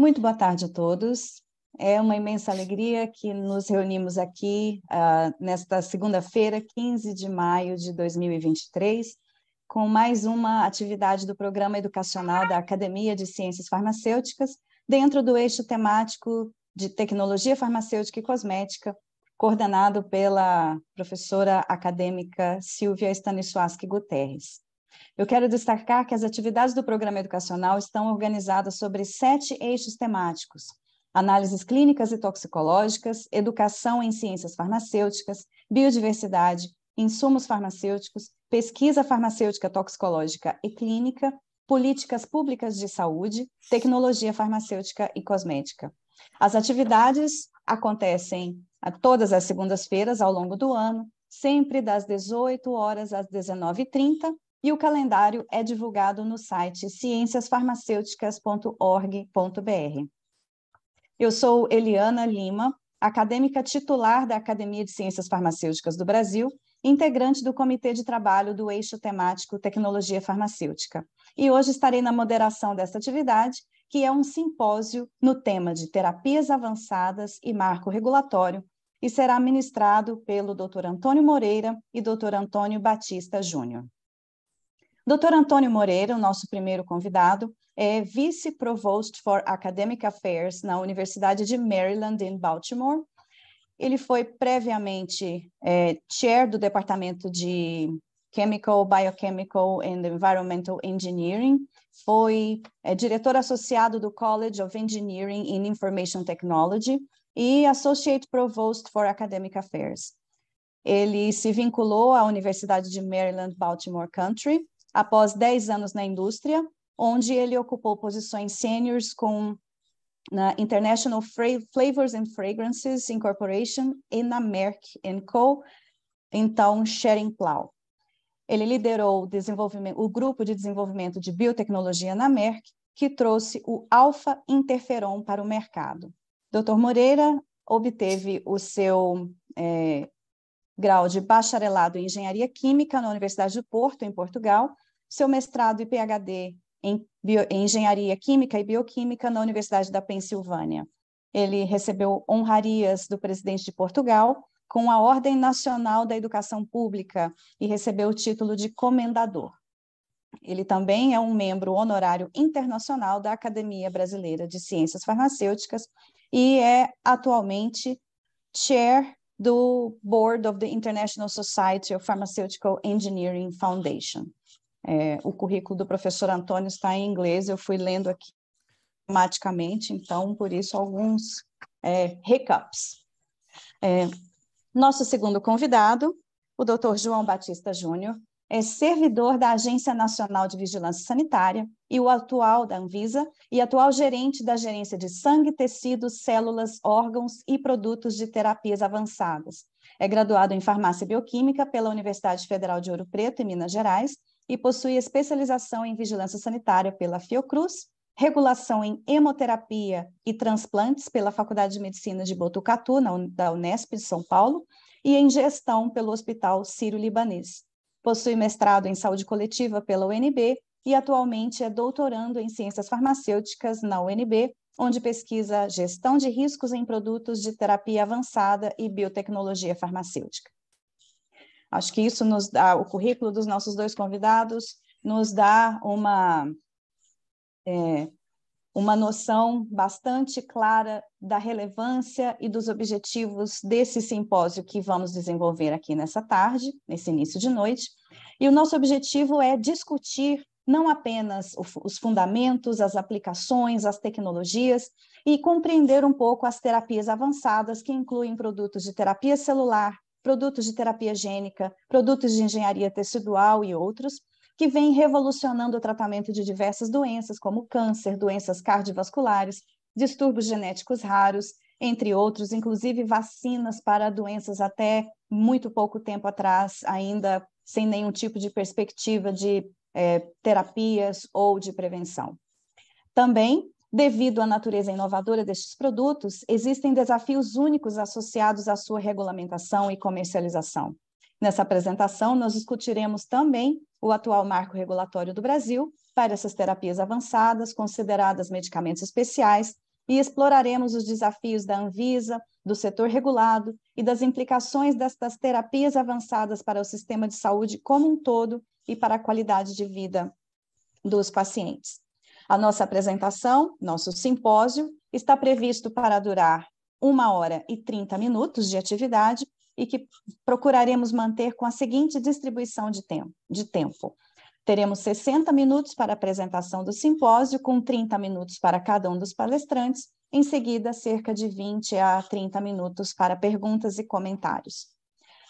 Muito boa tarde a todos. É uma imensa alegria que nos reunimos aqui uh, nesta segunda-feira, 15 de maio de 2023, com mais uma atividade do Programa Educacional da Academia de Ciências Farmacêuticas, dentro do eixo temático de Tecnologia Farmacêutica e Cosmética, coordenado pela professora acadêmica Silvia Stanisłaski Guterres. Eu quero destacar que as atividades do programa educacional estão organizadas sobre sete eixos temáticos: análises clínicas e toxicológicas, educação em ciências farmacêuticas, biodiversidade, insumos farmacêuticos, pesquisa farmacêutica toxicológica e clínica, políticas públicas de saúde, tecnologia farmacêutica e cosmética. As atividades acontecem todas as segundas-feiras ao longo do ano, sempre das 18 horas às 19h30 e o calendário é divulgado no site ciênciasfarmacêuticas.org.br. Eu sou Eliana Lima, acadêmica titular da Academia de Ciências Farmacêuticas do Brasil, integrante do Comitê de Trabalho do Eixo Temático Tecnologia Farmacêutica. E hoje estarei na moderação desta atividade, que é um simpósio no tema de terapias avançadas e marco regulatório, e será ministrado pelo Dr. Antônio Moreira e Dr. Antônio Batista Júnior. Dr. Antônio Moreira, o nosso primeiro convidado, é vice-provost for Academic Affairs na Universidade de Maryland, em Baltimore. Ele foi previamente é, chair do Departamento de Chemical, Biochemical and Environmental Engineering, foi é, diretor associado do College of Engineering in Information Technology e Associate Provost for Academic Affairs. Ele se vinculou à Universidade de Maryland Baltimore Country após 10 anos na indústria, onde ele ocupou posições sêniores com na International Flavors and Fragrances Incorporation e na Merck Co., então Schering Plow. Ele liderou o, o grupo de desenvolvimento de biotecnologia na Merck, que trouxe o alfa interferon para o mercado. Dr. Moreira obteve o seu é, grau de bacharelado em engenharia química na Universidade de Porto, em Portugal, seu mestrado e PhD em, bio, em engenharia química e bioquímica na Universidade da Pensilvânia. Ele recebeu honrarias do presidente de Portugal com a Ordem Nacional da Educação Pública e recebeu o título de comendador. Ele também é um membro honorário internacional da Academia Brasileira de Ciências Farmacêuticas e é atualmente chair do Board of the International Society of Pharmaceutical Engineering Foundation. É, o currículo do professor Antônio está em inglês, eu fui lendo aqui automaticamente, então, por isso, alguns é, recaps. É, nosso segundo convidado, o Dr. João Batista Júnior, é servidor da Agência Nacional de Vigilância Sanitária e o atual da Anvisa e atual gerente da Gerência de Sangue, Tecidos, Células, Órgãos e Produtos de Terapias Avançadas. É graduado em Farmácia Bioquímica pela Universidade Federal de Ouro Preto, em Minas Gerais, e possui especialização em vigilância sanitária pela Fiocruz, regulação em hemoterapia e transplantes pela Faculdade de Medicina de Botucatu, da Unesp de São Paulo, e em gestão pelo Hospital Sírio-Libanês. Possui mestrado em saúde coletiva pela UNB e atualmente é doutorando em ciências farmacêuticas na UNB, onde pesquisa gestão de riscos em produtos de terapia avançada e biotecnologia farmacêutica. Acho que isso nos dá, o currículo dos nossos dois convidados nos dá uma, é, uma noção bastante clara da relevância e dos objetivos desse simpósio que vamos desenvolver aqui nessa tarde, nesse início de noite. E o nosso objetivo é discutir não apenas os fundamentos, as aplicações, as tecnologias, e compreender um pouco as terapias avançadas, que incluem produtos de terapia celular, produtos de terapia gênica, produtos de engenharia tecidual e outros, que vêm revolucionando o tratamento de diversas doenças, como câncer, doenças cardiovasculares, distúrbios genéticos raros, entre outros, inclusive vacinas para doenças até muito pouco tempo atrás, ainda sem nenhum tipo de perspectiva de é, terapias ou de prevenção. Também Devido à natureza inovadora destes produtos, existem desafios únicos associados à sua regulamentação e comercialização. Nessa apresentação, nós discutiremos também o atual marco regulatório do Brasil para essas terapias avançadas, consideradas medicamentos especiais, e exploraremos os desafios da Anvisa, do setor regulado e das implicações destas terapias avançadas para o sistema de saúde como um todo e para a qualidade de vida dos pacientes. A nossa apresentação, nosso simpósio, está previsto para durar uma hora e 30 minutos de atividade e que procuraremos manter com a seguinte distribuição de tempo. De tempo. Teremos 60 minutos para a apresentação do simpósio, com 30 minutos para cada um dos palestrantes, em seguida, cerca de 20 a 30 minutos para perguntas e comentários.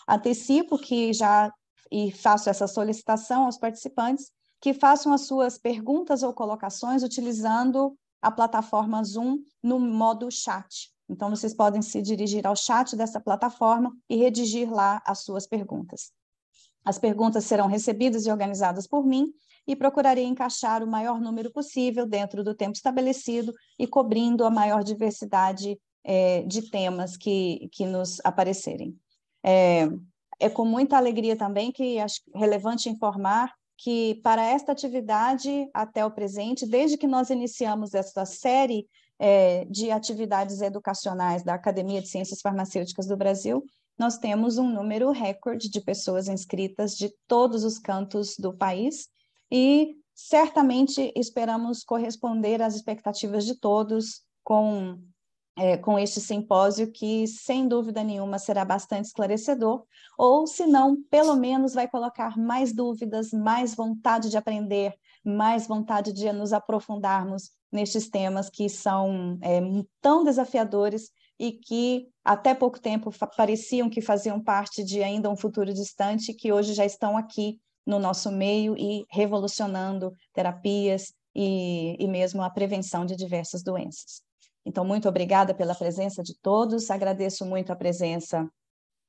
Antecipo que já e faço essa solicitação aos participantes que façam as suas perguntas ou colocações utilizando a plataforma Zoom no modo chat. Então, vocês podem se dirigir ao chat dessa plataforma e redigir lá as suas perguntas. As perguntas serão recebidas e organizadas por mim e procurarei encaixar o maior número possível dentro do tempo estabelecido e cobrindo a maior diversidade é, de temas que, que nos aparecerem. É, é com muita alegria também que acho relevante informar que para esta atividade até o presente, desde que nós iniciamos esta série é, de atividades educacionais da Academia de Ciências Farmacêuticas do Brasil, nós temos um número recorde de pessoas inscritas de todos os cantos do país e certamente esperamos corresponder às expectativas de todos com é, com este simpósio, que sem dúvida nenhuma será bastante esclarecedor, ou se não, pelo menos vai colocar mais dúvidas, mais vontade de aprender, mais vontade de nos aprofundarmos nestes temas que são é, tão desafiadores e que até pouco tempo pareciam que faziam parte de ainda um futuro distante, que hoje já estão aqui no nosso meio e revolucionando terapias e, e mesmo a prevenção de diversas doenças. Então, muito obrigada pela presença de todos, agradeço muito a presença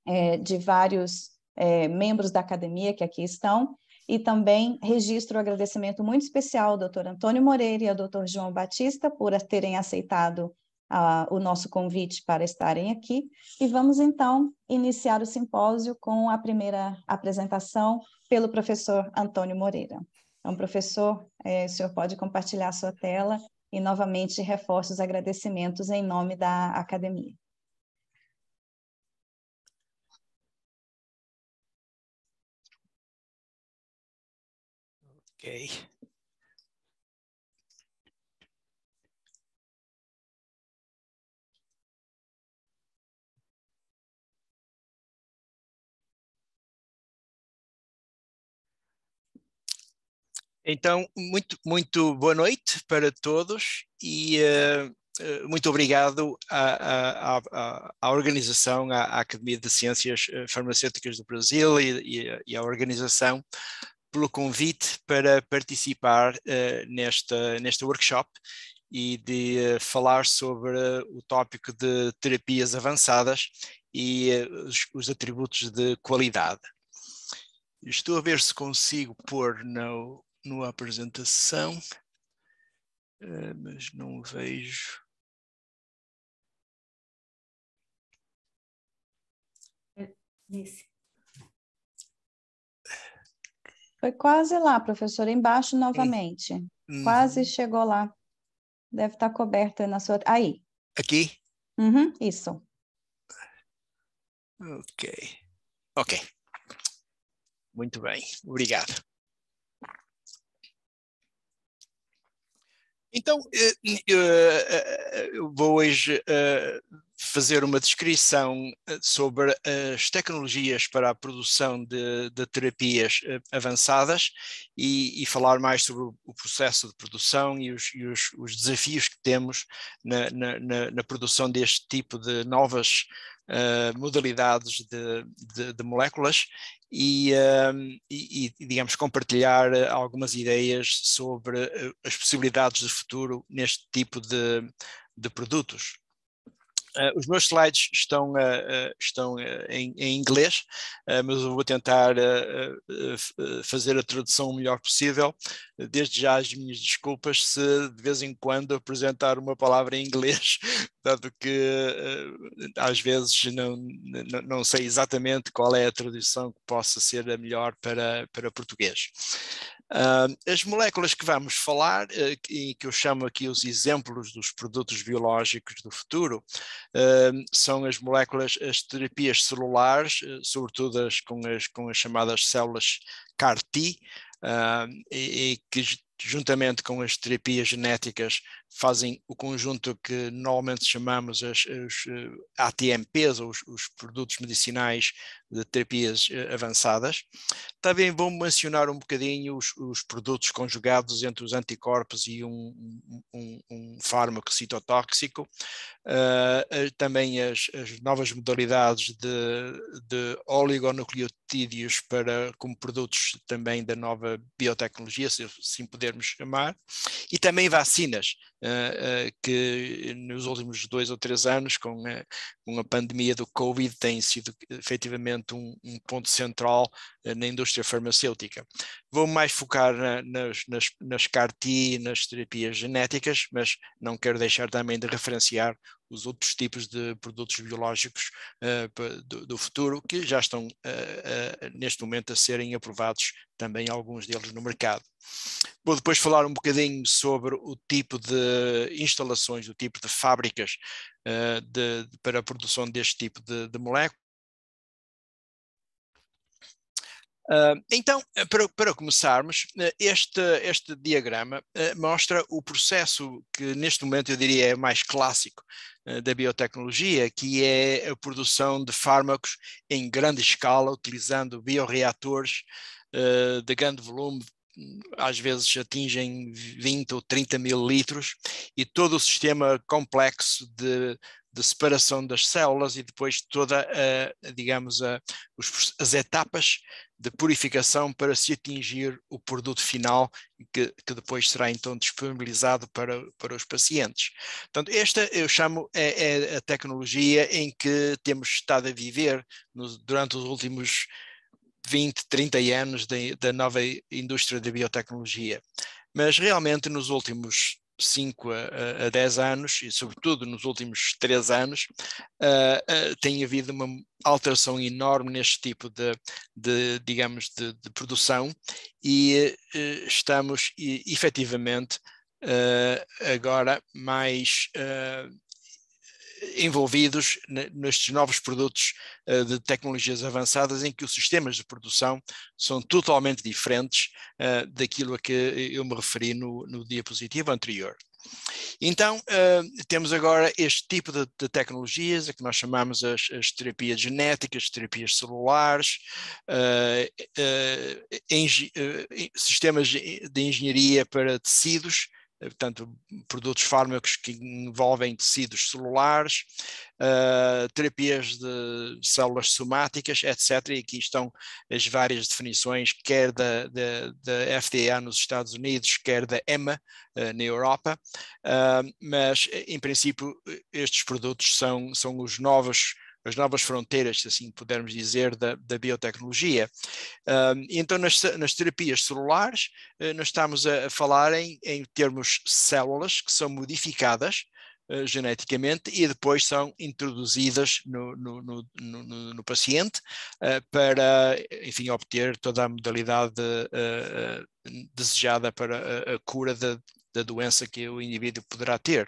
é, de vários é, membros da academia que aqui estão, e também registro o um agradecimento muito especial ao doutor Antônio Moreira e ao doutor João Batista por terem aceitado uh, o nosso convite para estarem aqui. E vamos então iniciar o simpósio com a primeira apresentação pelo professor Antônio Moreira. Então, professor, eh, o senhor pode compartilhar a sua tela e novamente reforço os agradecimentos em nome da academia. Ok. Então, muito, muito boa noite para todos e uh, muito obrigado à, à, à, à organização, à, Academia de Ciências eh, Farmacêuticas do Brasil e, e, e à organização pelo convite para participar uh, nesta, neste workshop e de uh, falar sobre o tópico de terapias avançadas e os, os atributos de qualidade. Estou a ver se consigo pôr no, no apresentação, eh, mas não vejo. É, Foi quase lá, professor, embaixo hum. novamente. Hum. Quase chegou lá. Deve estar coberta na sua. Aí. Aqui? Uhum, isso. Ok. Ok. Muito bem, obrigado. Então, eh, eh, eh, eu vou hoje fazer uma descrição sobre as tecnologias para a produção de, de terapias avançadas e, e, falar mais sobre o processo de produção e os, e os, os desafios que temos na, na, na, produção deste tipo de novas eh, modalidades de, de, de moléculas e, ehm, e, e, digamos, compartilhar algumas ideias sobre eh, as possibilidades de futuro neste tipo de, de produtos. Uh, os meus slides estão, uh, estão em, em, inglês, mas eu vou tentar fazer a tradução o melhor possível. Desde já as minhas desculpas se de vez em quando apresentar uma palavra em inglês, dado que às vezes não, não, não, sei exatamente qual é a tradução que possa ser a melhor para, para português. Ah, as moléculas que vamos falar, eh, e que eu chamo aqui os exemplos dos produtos biológicos do futuro, ah, são as moléculas, as terapias celulares, eh, sobretudo as, com, as, com as chamadas células CAR-T, ah, e, e que juntamente com as terapias genéticas fazem o conjunto que normalmente chamamos as, eh, ATMPs, ou os, os, produtos medicinais de terapias eh, avançadas. Também vou mencionar um bocadinho os, os produtos conjugados entre os anticorpos e um, um, um fármaco citotóxico, uh, também as, as, novas modalidades de, de oligonucleotídeos para, como produtos também da nova biotecnologia, se assim podermos chamar, e também vacinas eh, eh, que nos últimos dois ou três anos, com a, eh, com a pandemia do Covid, tem sido efetivamente um, um ponto central eh, na indústria farmacêutica. Vou mais focar na, nas, nas, nas CAR-T, nas terapias genéticas, mas não quero deixar também de referenciar os outros tipos de produtos biológicos uh, do, do, futuro que já estão uh, uh, neste momento a serem aprovados também alguns deles no mercado. Vou depois falar um bocadinho sobre o tipo de instalações, o tipo de fábricas de, para a produção deste tipo de, de moléculas Ah, então, eh, para, para começarmos, eh, este, este diagrama eh, mostra o processo que neste momento eu diria é mais clássico da biotecnologia, que é a produção de fármacos em grande escala, utilizando bioreatores de grande volume, às vezes atingem 20 ou 30 mil litros, e todo o sistema complexo de, de separação das células e depois toda, a, digamos, a, os, as etapas de purificação para se atingir o produto final que, que depois será então disponibilizado para, para os pacientes. Portanto, esta eu chamo é, é a tecnologia em que temos estado a viver no, durante os últimos 20, 30 anos da nova indústria da biotecnologia. Mas realmente nos últimos 5 a, a 10 anos, e sobretudo nos últimos 3 anos, uh, uh, tem havido uma alteração enorme neste tipo de, de digamos, de, de, produção e uh, estamos e, efetivamente ah, agora mais envolvidos nestes novos produtos eh, de tecnologias avançadas em que os sistemas de produção são totalmente diferentes eh, daquilo a que eu me referi no, no diapositivo anterior. Então, eh, temos agora este tipo de, de, tecnologias, a que nós chamamos as, as terapias genéticas, terapias celulares, sistemas de engenharia para tecidos, portanto, produtos fármacos que envolvem tecidos celulares, uh, terapias de células somáticas, etc. E aqui estão as várias definições, quer da, da, da FDA nos Estados Unidos, quer da EMA uh, ah, na Europa, uh, mas, em princípio, estes produtos são, são os novos as novas fronteiras, se assim pudermos dizer, da, da biotecnologia. então, nas, nas, terapias celulares, uh, nós estamos a, a falar em, em, termos células que são modificadas eh, geneticamente e depois são introduzidas no, no, no, no paciente uh, para, enfim, obter toda a modalidade desejada para a, a cura de, da doença que o indivíduo poderá ter.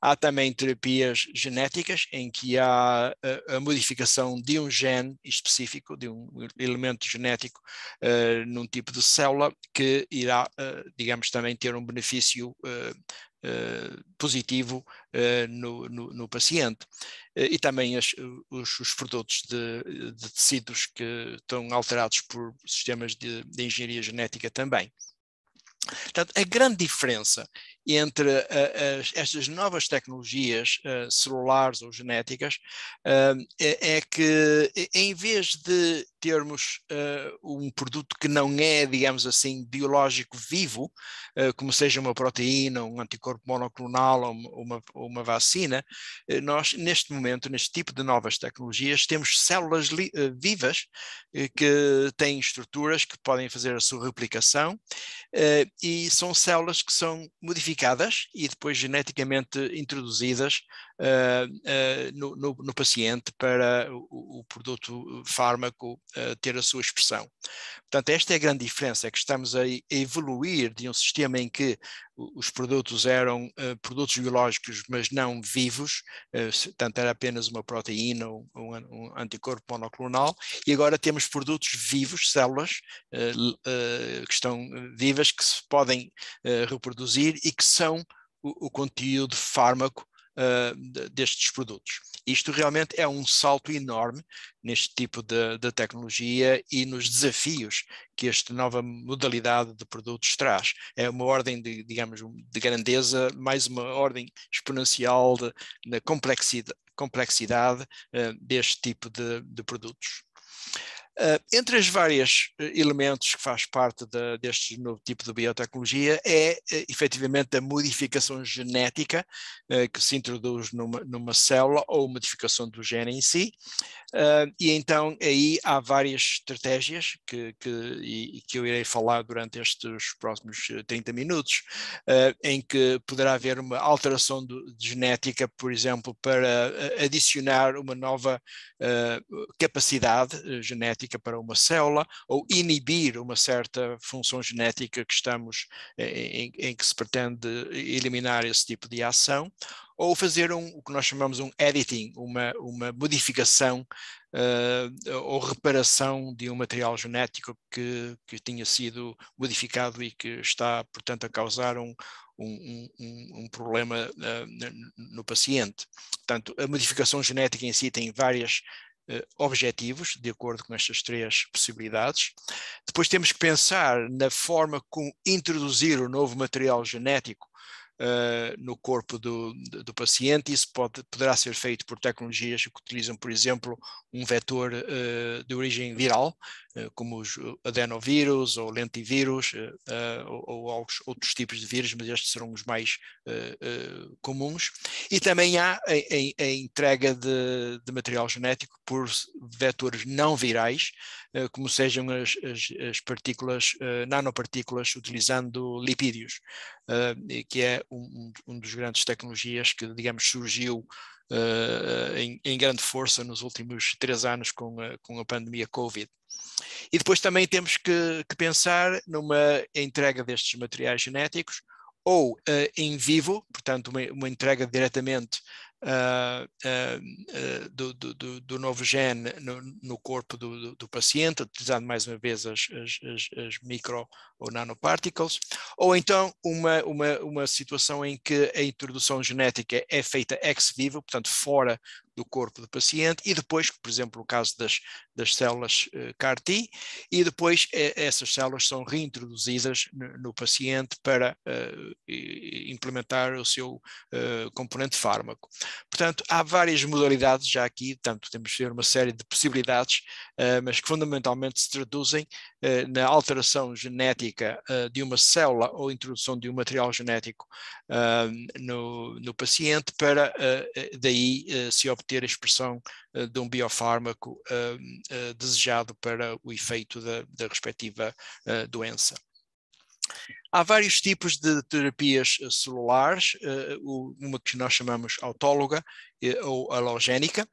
Há também terapias genéticas em que há a, eh, a modificação de um gene específico, de um elemento genético uh, num tipo de célula que irá, uh, digamos, também ter um benefício uh, positivo no, no, no, paciente. e também as, os, os, produtos de, de, tecidos que estão alterados por sistemas de, de engenharia genética também. Portanto, a grande diferença entre uh, as, estas novas tecnologias uh, celulares ou genéticas uh, é, é, que, em vez de termos uh, um produto que não é, digamos assim, biológico vivo, uh, como seja uma proteína, um anticorpo monoclonal ou uma, ou uma vacina, uh, nós, neste momento, neste tipo de novas tecnologias, temos células vivas que têm estruturas que podem fazer a sua replicação e são células que são modificadas e depois geneticamente introduzidas eh, eh, no, no, no, paciente para o, o produto fármaco eh, ter a sua expressão. Portanto, esta é a grande diferença, é que estamos a evoluir de um sistema em que os produtos eram uh, produtos biológicos, mas não vivos, uh, tanto era apenas uma proteína ou um, um, anticorpo monoclonal, e agora temos produtos vivos, células uh, que estão vivas, que se podem reproduzir e que são o, o conteúdo fármaco uh, destes produtos. Isto realmente é um salto enorme neste tipo de, de, tecnologia e nos desafios que esta nova modalidade de produtos traz. É uma ordem, de, digamos, de grandeza, mais uma ordem exponencial da complexidade, complexidade uh, deste tipo de, de produtos. Uh, entre as várias eh, elementos que faz parte de, deste novo tipo de biotecnologia é uh, efetivamente a modificação genética uh, que se introduz numa, numa, célula ou modificação do gene em si e então aí há várias estratégias que, que, e, que eu irei falar durante estes próximos 30 minutos em que poderá haver uma alteração do, de genética por exemplo para adicionar uma nova capacidade genética genética para uma célula ou inibir uma certa função genética que estamos eh, em, em que se pretende eliminar esse tipo de ação ou fazer um, o que nós chamamos um editing, uma, uma modificação uh, ou reparação de um material genético que, que tinha sido modificado e que está, portanto, a causar um, um, um, um, problema uh, no paciente. Portanto, a modificação genética em si tem várias eh, objetivos, de acordo com estas três possibilidades. Depois temos que pensar na forma como introduzir o novo material genético Uh, no corpo do, do, paciente. Isso pode, poderá ser feito por tecnologias que utilizam, por exemplo, um vetor uh, de origem viral, eh, como os adenovírus ou lentivírus eh, eh, ou, ou outros tipos de vírus, mas estes serão os mais comuns. E também há a, a, a entrega de, de, material genético por vetores não virais, como sejam as, as, as partículas, nanopartículas utilizando lipídios, que é um, um dos grandes tecnologias que, digamos, surgiu eh, em, em, grande força nos últimos três anos com a, com a pandemia Covid. E depois também temos que, que pensar numa entrega destes materiais genéticos ou uh, em vivo, portanto, uma, uma entrega diretamente uh, uh, do, do, do, novo gene no, no corpo do, do, paciente, utilizando mais uma vez as, as, as micro ou nanoparticles, ou então uma, uma, uma situação em que a introdução genética é feita ex vivo, portanto fora do corpo do paciente e depois, por exemplo, no caso das, das células eh, CAR-T, e depois eh, essas células são reintroduzidas no, no paciente para eh, implementar o seu eh, componente fármaco. Portanto, há várias modalidades já aqui, tanto temos de uma série de possibilidades, eh, mas que fundamentalmente se traduzem eh, na alteração genética eh, de uma célula ou introdução de um material genético eh, no, no paciente para daí se obter a expressão de um biofármaco desejado para o efeito da, da respectiva doença. Há vários tipos de terapias eh, celulares, eh, uma que nós chamamos autóloga eh, ou halogénica.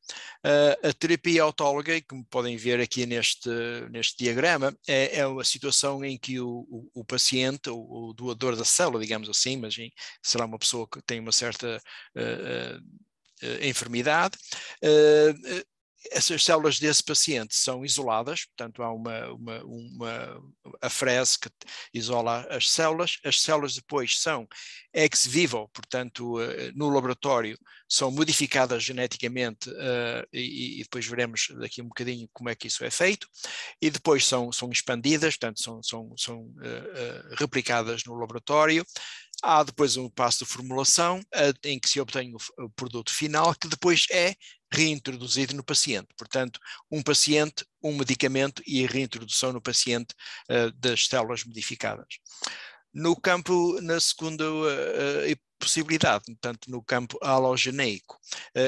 A terapia autóloga, como podem ver aqui neste, neste diagrama, é, é uma situação em que o, o, o paciente, o, o, doador da célula, digamos assim, mas será uma pessoa que tem uma certa uh, uh, enfermidade, uh, essas células desse paciente são isoladas, portanto há uma, uma, uma afrese que isola as células, as células depois são ex vivo, portanto eh, no laboratório são modificadas geneticamente eh, e, e, depois veremos daqui um bocadinho como é que isso é feito, e depois são, são expandidas, portanto são, são, são eh, replicadas no laboratório, Há depois um passo de formulação eh, em que se obtém o produto final, que depois é reintroduzido no paciente. Portanto, um paciente, um medicamento e a reintrodução no paciente eh, das células modificadas. No campo, na segunda eh, possibilidade, tanto no campo halogeneico. Uh,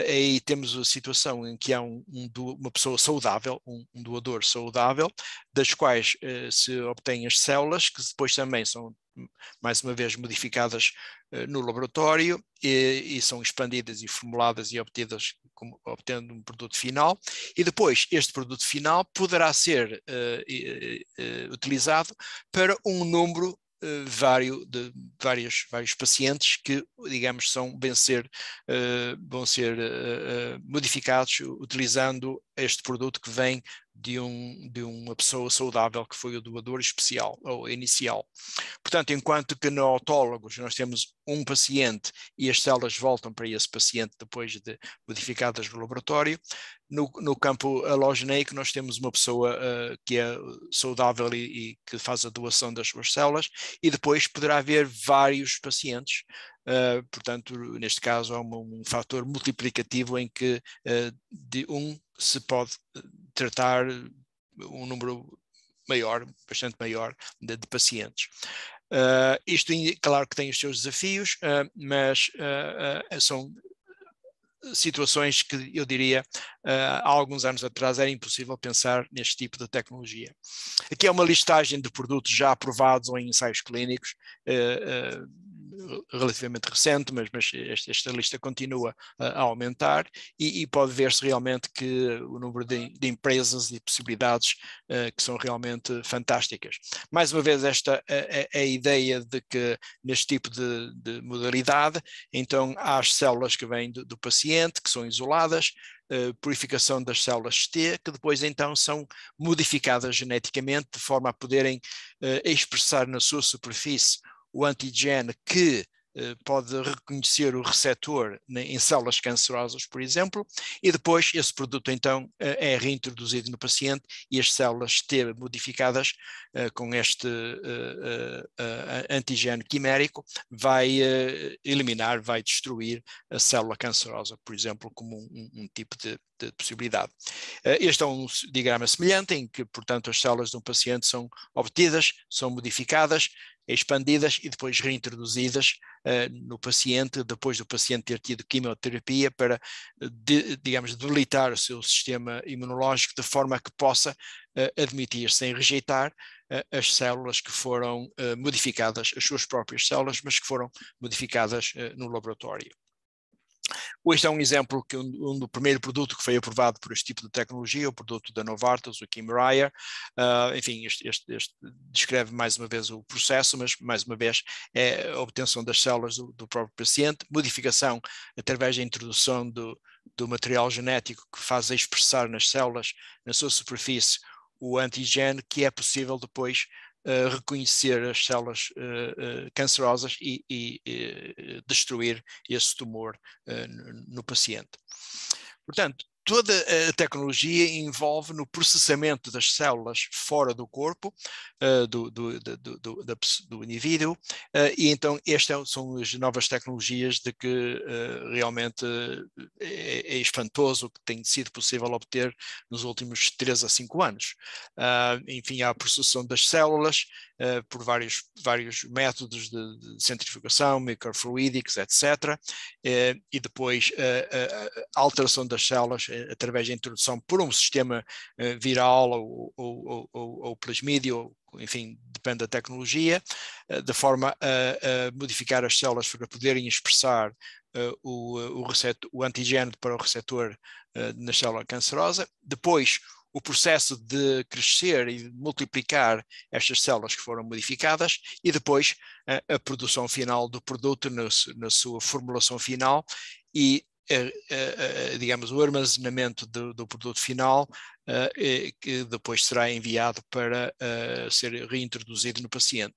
eh, aí temos a situação em que há um, um, uma pessoa saudável, um, um, doador saudável, das quais uh, se obtêm as células, que depois também são hum, mais uma vez modificadas uh, no laboratório e, e, são expandidas e formuladas e obtidas como, obtendo um produto final e depois este produto final poderá ser uh, uh, utilizado para um número uh, eh, vários, de várias, vários pacientes que, digamos, são, vão ser, uh, vão ser uh, modificados utilizando este produto que vem de, um, de uma pessoa saudável que foi o doador especial ou inicial. Portanto, enquanto que no autólogos nós temos um paciente e as células voltam para esse paciente depois de modificadas no laboratório, no, no campo halogeneico nós temos uma pessoa uh, que é saudável e, e, que faz a doação das suas células e depois poderá haver vários pacientes. Uh, portanto, neste caso há um, um fator multiplicativo em que uh, de um se pode tratar um número maior, bastante maior, de, de pacientes. Uh, isto, claro que tem os seus desafios, uh, mas uh, são situações que eu diria há alguns anos atrás era impossível pensar neste tipo de tecnologia. Aqui é uma listagem de produtos já aprovados ou em ensaios clínicos relativamente recente, mas, mas esta, esta, lista continua a, aumentar e, e pode ver-se realmente que o número de, de empresas e possibilidades uh, que são realmente fantásticas. Mais uma vez, esta é a, a, ideia de que neste tipo de, de modalidade, então há as células que vêm do, do paciente, que são isoladas, eh, purificação das células T, que depois então são modificadas geneticamente de forma a poderem uh, expressar na sua superfície o antigene que eh, pode reconhecer o receptor em células cancerosas, por exemplo, e depois esse produto então eh, é reintroduzido no paciente e as células ter modificadas eh, com este antigênio quimérico vai eliminar, vai destruir a célula cancerosa, por exemplo, como um, um tipo de, de possibilidade. Este é um diagrama semelhante em que, portanto, as células de um paciente são obtidas, são modificadas, expandidas e depois reintroduzidas uh, no paciente, depois do paciente ter tido quimioterapia, para, eh, de, digamos, debilitar o seu sistema imunológico de forma que possa uh, admitir, sem rejeitar, uh, as células que foram modificadas, as suas próprias células, mas que foram modificadas no laboratório. Este é um exemplo que um, um, do primeiro produto que foi aprovado por este tipo de tecnologia, o produto da Novartis, o Kimraya, uh, ah, enfim, este, este, este, descreve mais uma vez o processo, mas mais uma vez é a obtenção das células do, do próprio paciente, modificação através da introdução do, do material genético que faz expressar nas células, na sua superfície, o antigênio que é possível depois reconhecer as células uh, uh, cancerosas e, e, e, eh, destruir esse tumor no, no paciente. Portanto, toda a tecnologia envolve no processamento das células fora do corpo do, do, do, do, do indivíduo e então estas são as novas tecnologias de que realmente é, espantoso que tem sido possível obter nos últimos 3 a 5 anos. enfim, há a processação das células por vários, vários métodos de, de centrifugação, microfluídicos, etc. e depois a alteração das células através da introdução por um sistema eh, viral ou, ou, ou, ou plasmídio, enfim, depende da tecnologia, eh, de forma a, a modificar as células para poderem expressar Uh, o, o, o antigênio para o receptor uh, na célula cancerosa. Depois, o processo de crescer e de multiplicar estas células que foram modificadas e depois a produção final do produto na, na sua formulação final e eh, eh, eh, digamos, o armazenamento do, do produto final, que depois será enviado para ser reintroduzido no paciente.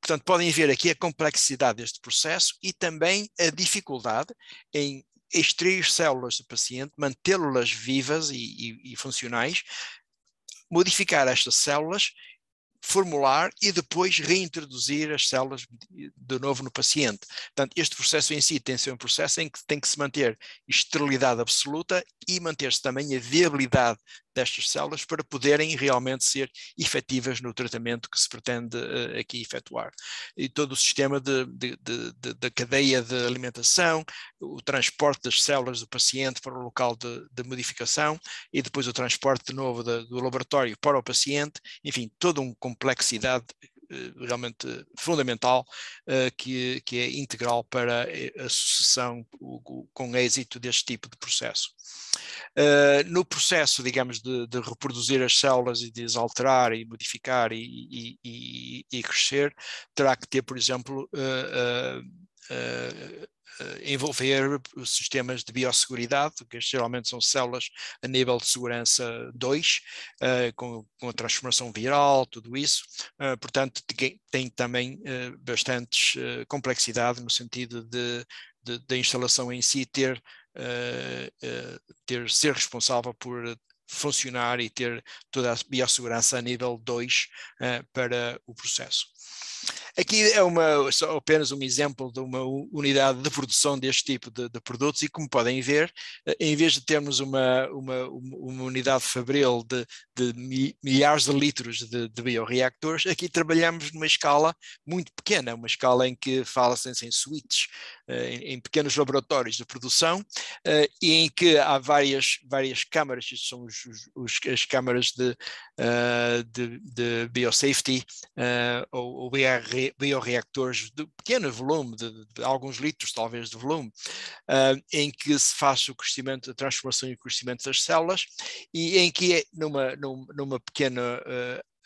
Portanto, podem ver aqui a complexidade deste processo e também a dificuldade em extrair células do paciente, mantê-las vivas e, e, e funcionais, modificar estas células formular e depois reintroduzir as células de novo no paciente. Portanto, este processo em si tem ser um processo em que tem que se manter esterilidade absoluta e manter-se também a viabilidade destas células para poderem realmente ser efetivas no tratamento que se pretende uh, aqui efetuar. E todo o sistema de, de, de, da cadeia de alimentação, o transporte das células do paciente para o local de, modificação e depois o transporte de novo do laboratório para o paciente, enfim, toda uma complexidade eh, realmente fundamental, eh, que, que é integral para eh, a sucessão com êxito deste tipo de processo. No processo, digamos, de, de reproduzir as células e de as alterar e modificar e, e, e, crescer, terá que ter, por exemplo, eh, envolver sistemas de biosseguridade, que geralmente são células a nível de segurança 2, eh, com, com a transformação viral, tudo isso. Eh, portanto, tem também bastantes complexidade no sentido de, de, da instalação em si ter Uh, uh, ter, ser responsável por funcionar e ter toda a biossegurança a nível 2 uh, eh, para o processo. Aqui é uma, só apenas um exemplo de uma unidade de produção deste tipo de, de produtos e como podem ver, eh, em vez de termos uma, uma, uma unidade fabril de, de, milhares de litros de, de bioreactores, aqui trabalhamos numa escala muito pequena, uma escala em que fala-se em, em suítes, eh, em, em, pequenos laboratórios de produção, e em que há várias, várias câmaras, isto são os os, as câmaras de, uh, de, de, biosafety uh, ou, ou bioreactores de pequeno volume, de, de, alguns litros talvez de volume, uh, em que se faz o crescimento, a transformação e o crescimento das células e em que é numa, numa, numa pequena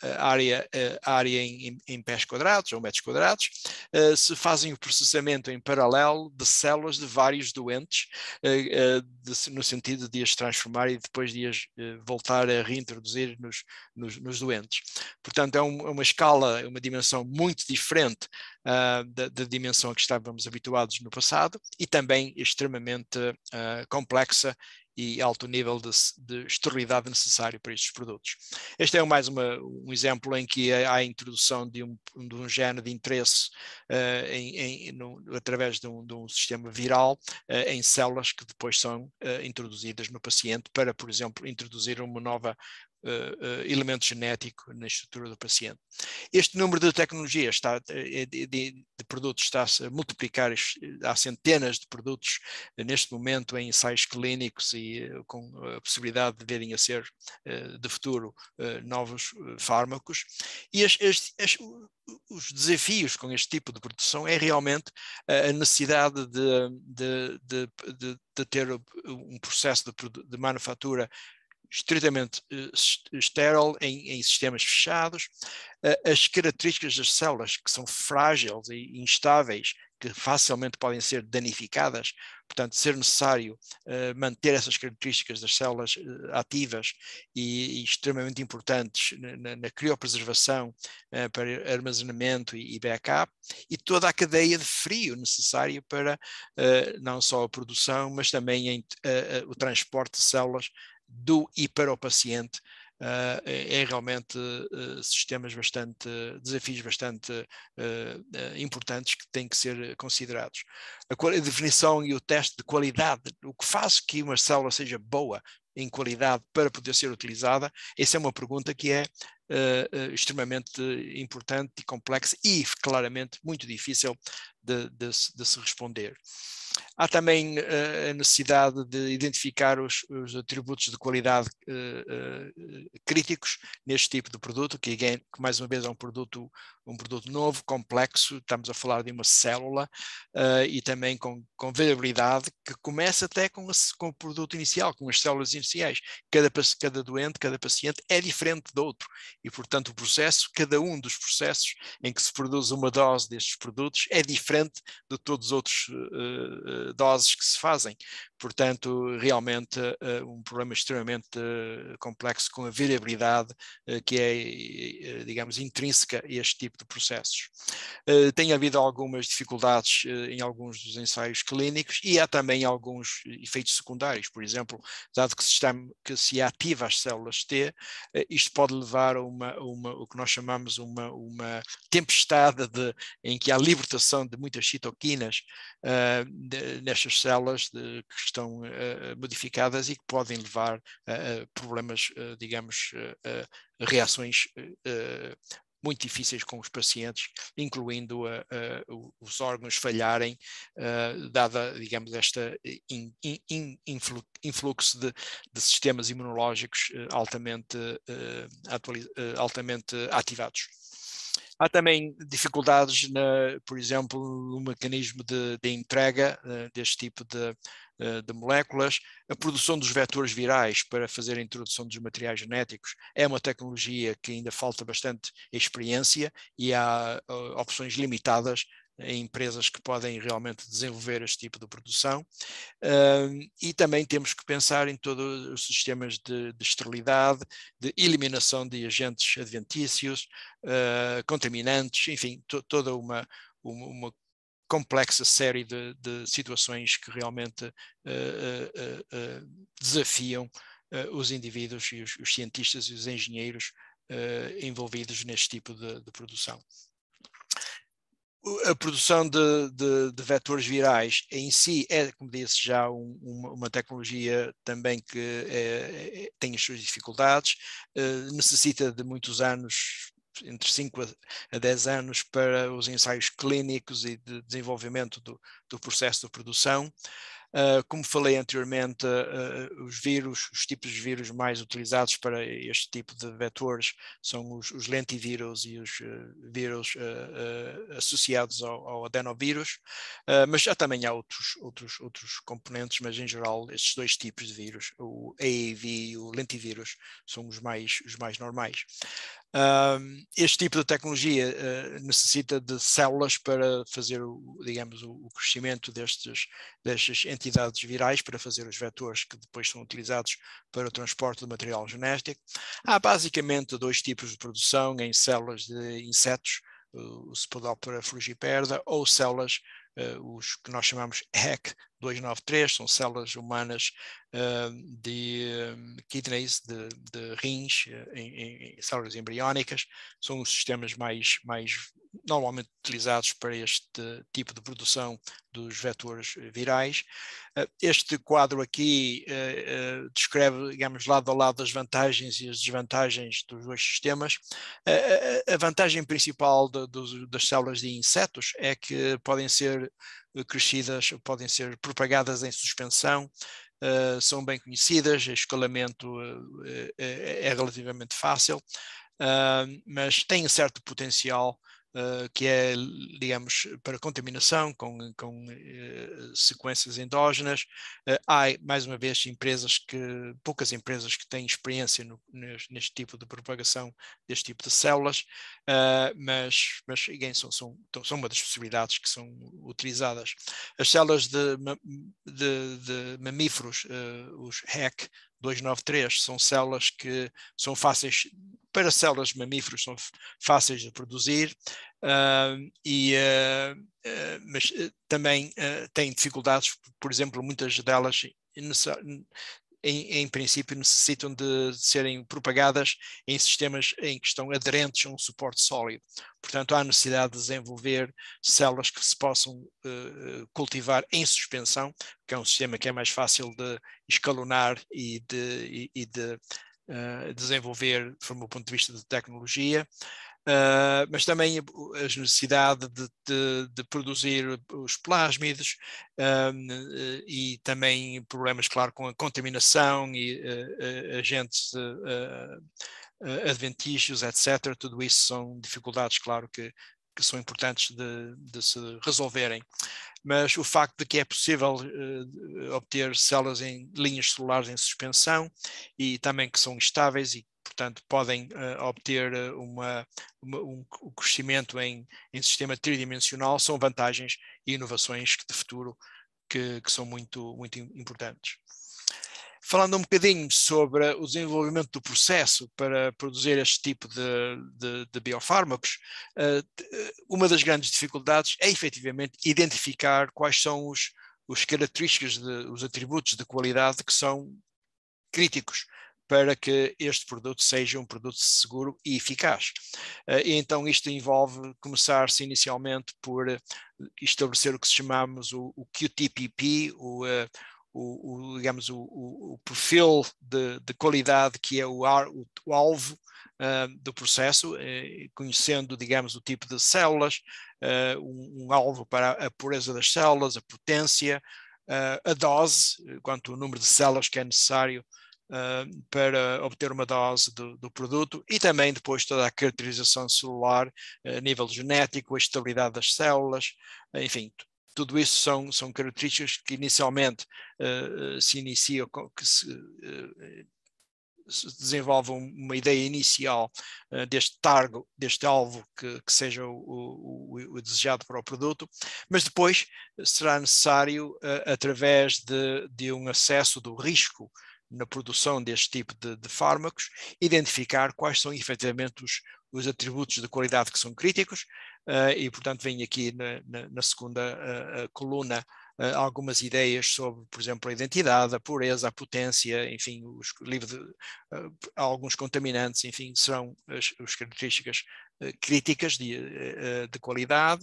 a área, área em, em, pés quadrados ou metros quadrados, eh, se fazem o processamento em paralelo de células de vários doentes, eh, eh, de, no sentido de as transformar e depois de as voltar a reintroduzir nos, nos, nos doentes. Portanto, é um, é uma escala, é uma dimensão muito diferente uh, da, da, dimensão a que estávamos habituados no passado e também extremamente uh, complexa e alto nível de, de esterilidade necessário para estes produtos. Este é mais uma, um exemplo em que há a introdução de um, de um gene de interesse uh, em, em, no, através de um, de um, sistema viral uh, em células que depois são uh, introduzidas no paciente para, por exemplo, introduzir uma nova uh, elemento genético na estrutura do paciente. Este número de tecnologias, está, eh, de, de, de produtos, está-se a multiplicar, há centenas de produtos neste momento em ensaios clínicos e com a possibilidade de verem a ser, de futuro, novos fármacos. E as, as, as, os desafios com este tipo de produção é realmente a necessidade de, de, de, de ter um processo de, de manufatura estritamente eh, estéril em, em sistemas fechados, eh, as características das células que são frágeis e instáveis, que facilmente podem ser danificadas, portanto, ser necessário eh, manter essas características das células ativas e, e extremamente importantes na, na criopreservação para armazenamento e, backup, e toda a cadeia de frio necessária para não só a produção, mas também o transporte de células do e para o paciente uh, é, é realmente uh, sistemas bastante, desafios bastante uh, importantes que têm que ser considerados. A, a, definição e o teste de qualidade, o que faz que uma célula seja boa em qualidade para poder ser utilizada, essa é uma pergunta que é extremamente importante e complexa e claramente muito difícil de, de, de se responder. Há também uh, a necessidade de identificar os, os atributos de qualidade uh, uh, críticos neste tipo de produto, que, again, que, mais uma vez é um produto, um produto novo, complexo, estamos a falar de uma célula e também com, com variabilidade, que começa até com, esse, com, o produto inicial, com as células iniciais. Cada, cada doente, cada paciente é diferente do outro e, portanto, o processo, cada um dos processos em que se produz uma dose destes produtos é diferente de todos os outros eh, doses que se fazem. Portanto, realmente eh, um problema extremamente eh, complexo com a variabilidade que é, digamos, intrínseca a este tipo de processos. Tem havido algumas dificuldades em alguns dos ensaios clínicos e há também alguns efeitos secundários. Por exemplo, dado que se, está, que se é ativa as células T, isto pode levar a uma, uma, o que nós chamamos uma, uma tempestade de, em que há libertação de muitas citoquinas nestas células de, que estão uh, modificadas e que podem levar a, problemas, eh, digamos, reações muito difíceis com os pacientes, incluindo os órgãos falharem, dada, digamos, esta in, in, influxo de, de, sistemas imunológicos altamente, altamente ativados. Há também dificuldades, na, por exemplo, no mecanismo de, de entrega uh, deste tipo de, uh, de, moléculas. A produção dos vetores virais para fazer a introdução dos materiais genéticos é uma tecnologia que ainda falta bastante experiência e há uh, opções limitadas em empresas que podem realmente desenvolver este tipo de produção. Uh, e também temos que pensar em todos os sistemas de, de esterilidade, de eliminação de agentes adventícios, uh, contaminantes, enfim, to, toda uma, uma, uma, complexa série de, de situações que realmente uh, desafiam os indivíduos e os, os cientistas e os engenheiros Uh, envolvidos neste tipo de, de, produção a produção de, de, de, vetores virais em si é, como disse já, um, uma, tecnologia também que é, é, tem as suas dificuldades, necessita de muitos anos, entre 5 a 10 anos, para os ensaios clínicos e de desenvolvimento do, do processo de produção. Uh, como falei anteriormente, uh, os vírus, os tipos de vírus mais utilizados para este tipo de vetores são os, os lentivírus e os uh, vírus associados ao, ao adenovírus, mas há, também há outros, outros, outros componentes, mas em geral estes dois tipos de vírus, o AAV e o lentivírus, são os mais, os mais normais este tipo de tecnologia eh, necessita de células para fazer, o, digamos, o, crescimento destes, destas entidades virais, para fazer os vetores que depois são utilizados para o transporte do material genético. Há basicamente dois tipos de produção em células de insetos, o Spodoptera frugiperda, ou células, eh, os que nós chamamos HEC, 293 são células humanas uh, de um, kidneys, de, de rins, eh, em, em, células embriónicas, são os sistemas mais, mais normalmente utilizados para este tipo de produção dos vetores virais. Uh, este quadro aqui uh, descreve, digamos, lado a lado as vantagens e as desvantagens dos dois sistemas. a vantagem principal de, de, das células de insetos é que podem ser crescidas podem ser propagadas em suspensão, uh, são bem conhecidas, o escalamento uh, eh, eh, é, é relativamente fácil, ah, mas têm certo potencial uh, que é, digamos, para contaminação com, com uh, sequências endógenas. Uh, há, mais uma vez, empresas que, poucas empresas que têm experiência no, neste, neste, tipo de propagação deste tipo de células, mas, mas again, são, são, então, são uma das possibilidades que são utilizadas. As células de, de, de mamíferos, os HEC, 293 são células que são fáceis, para células mamíferos, são fáceis de produzir, uh, e, uh, uh, mas eh, também eh, têm dificuldades, por exemplo, muitas delas em, em princípio necessitam de serem propagadas em sistemas em que estão aderentes a um suporte sólido. Portanto, há necessidade de desenvolver células que se possam uh, cultivar em suspensão, que é um sistema que é mais fácil de escalonar e de, e, e de uh, desenvolver, do ponto de vista de tecnologia uh, mas também as necessidade de, de, de produzir os plásmidos uh, e também problemas, claro, com a contaminação e uh, agentes adventícios, etc. Tudo isso são dificuldades, claro, que que são importantes de, de, se resolverem. Mas o facto de que é possível uh, obter células em linhas celulares em suspensão e também que são estáveis e portanto, podem uh, obter eh, uma, uma, um, crescimento em, em, sistema tridimensional, são vantagens e inovações que, de futuro que, que são muito, muito importantes falando um bocadinho sobre o desenvolvimento do processo para produzir este tipo de, de, de biofármacos, eh, eh, uma das grandes dificuldades é efetivamente identificar quais são os, os características, de, os atributos de qualidade que são críticos para que este produto seja um produto seguro e eficaz. Eh, e então isto envolve começar-se inicialmente por estabelecer o que chamamos o, o QTPP, o, o, o digamos, o, o perfil de, de, qualidade que é o, ar, o alvo uh, do processo, uh, conhecendo, digamos, o tipo de células, uh, um, um, alvo para a pureza das células, a potência, ah, a dose, eh, quanto o número de células que é necessário Uh, para obter uma dose do, do, produto e também depois toda a caracterização celular eh, a uh, nível genético, a estabilidade das células, enfim, tudo isso são, são características que inicialmente uh, se iniciam, que se, uh, se desenvolve uma ideia inicial uh, deste targo, deste alvo que, que seja o, o, o, desejado para o produto, mas depois será necessário, uh, através de, de, um acesso do risco na produção deste tipo de, de fármacos, identificar quais são efetivamente os, os atributos de qualidade que são críticos, ah, e, portanto, vem aqui na, na, na segunda ah, ah, coluna algumas ideias sobre, por exemplo, a identidade, a pureza, a potência, enfim, os, livros, de, uh, alguns contaminantes, enfim, são as, as características uh, críticas de, uh, de, qualidade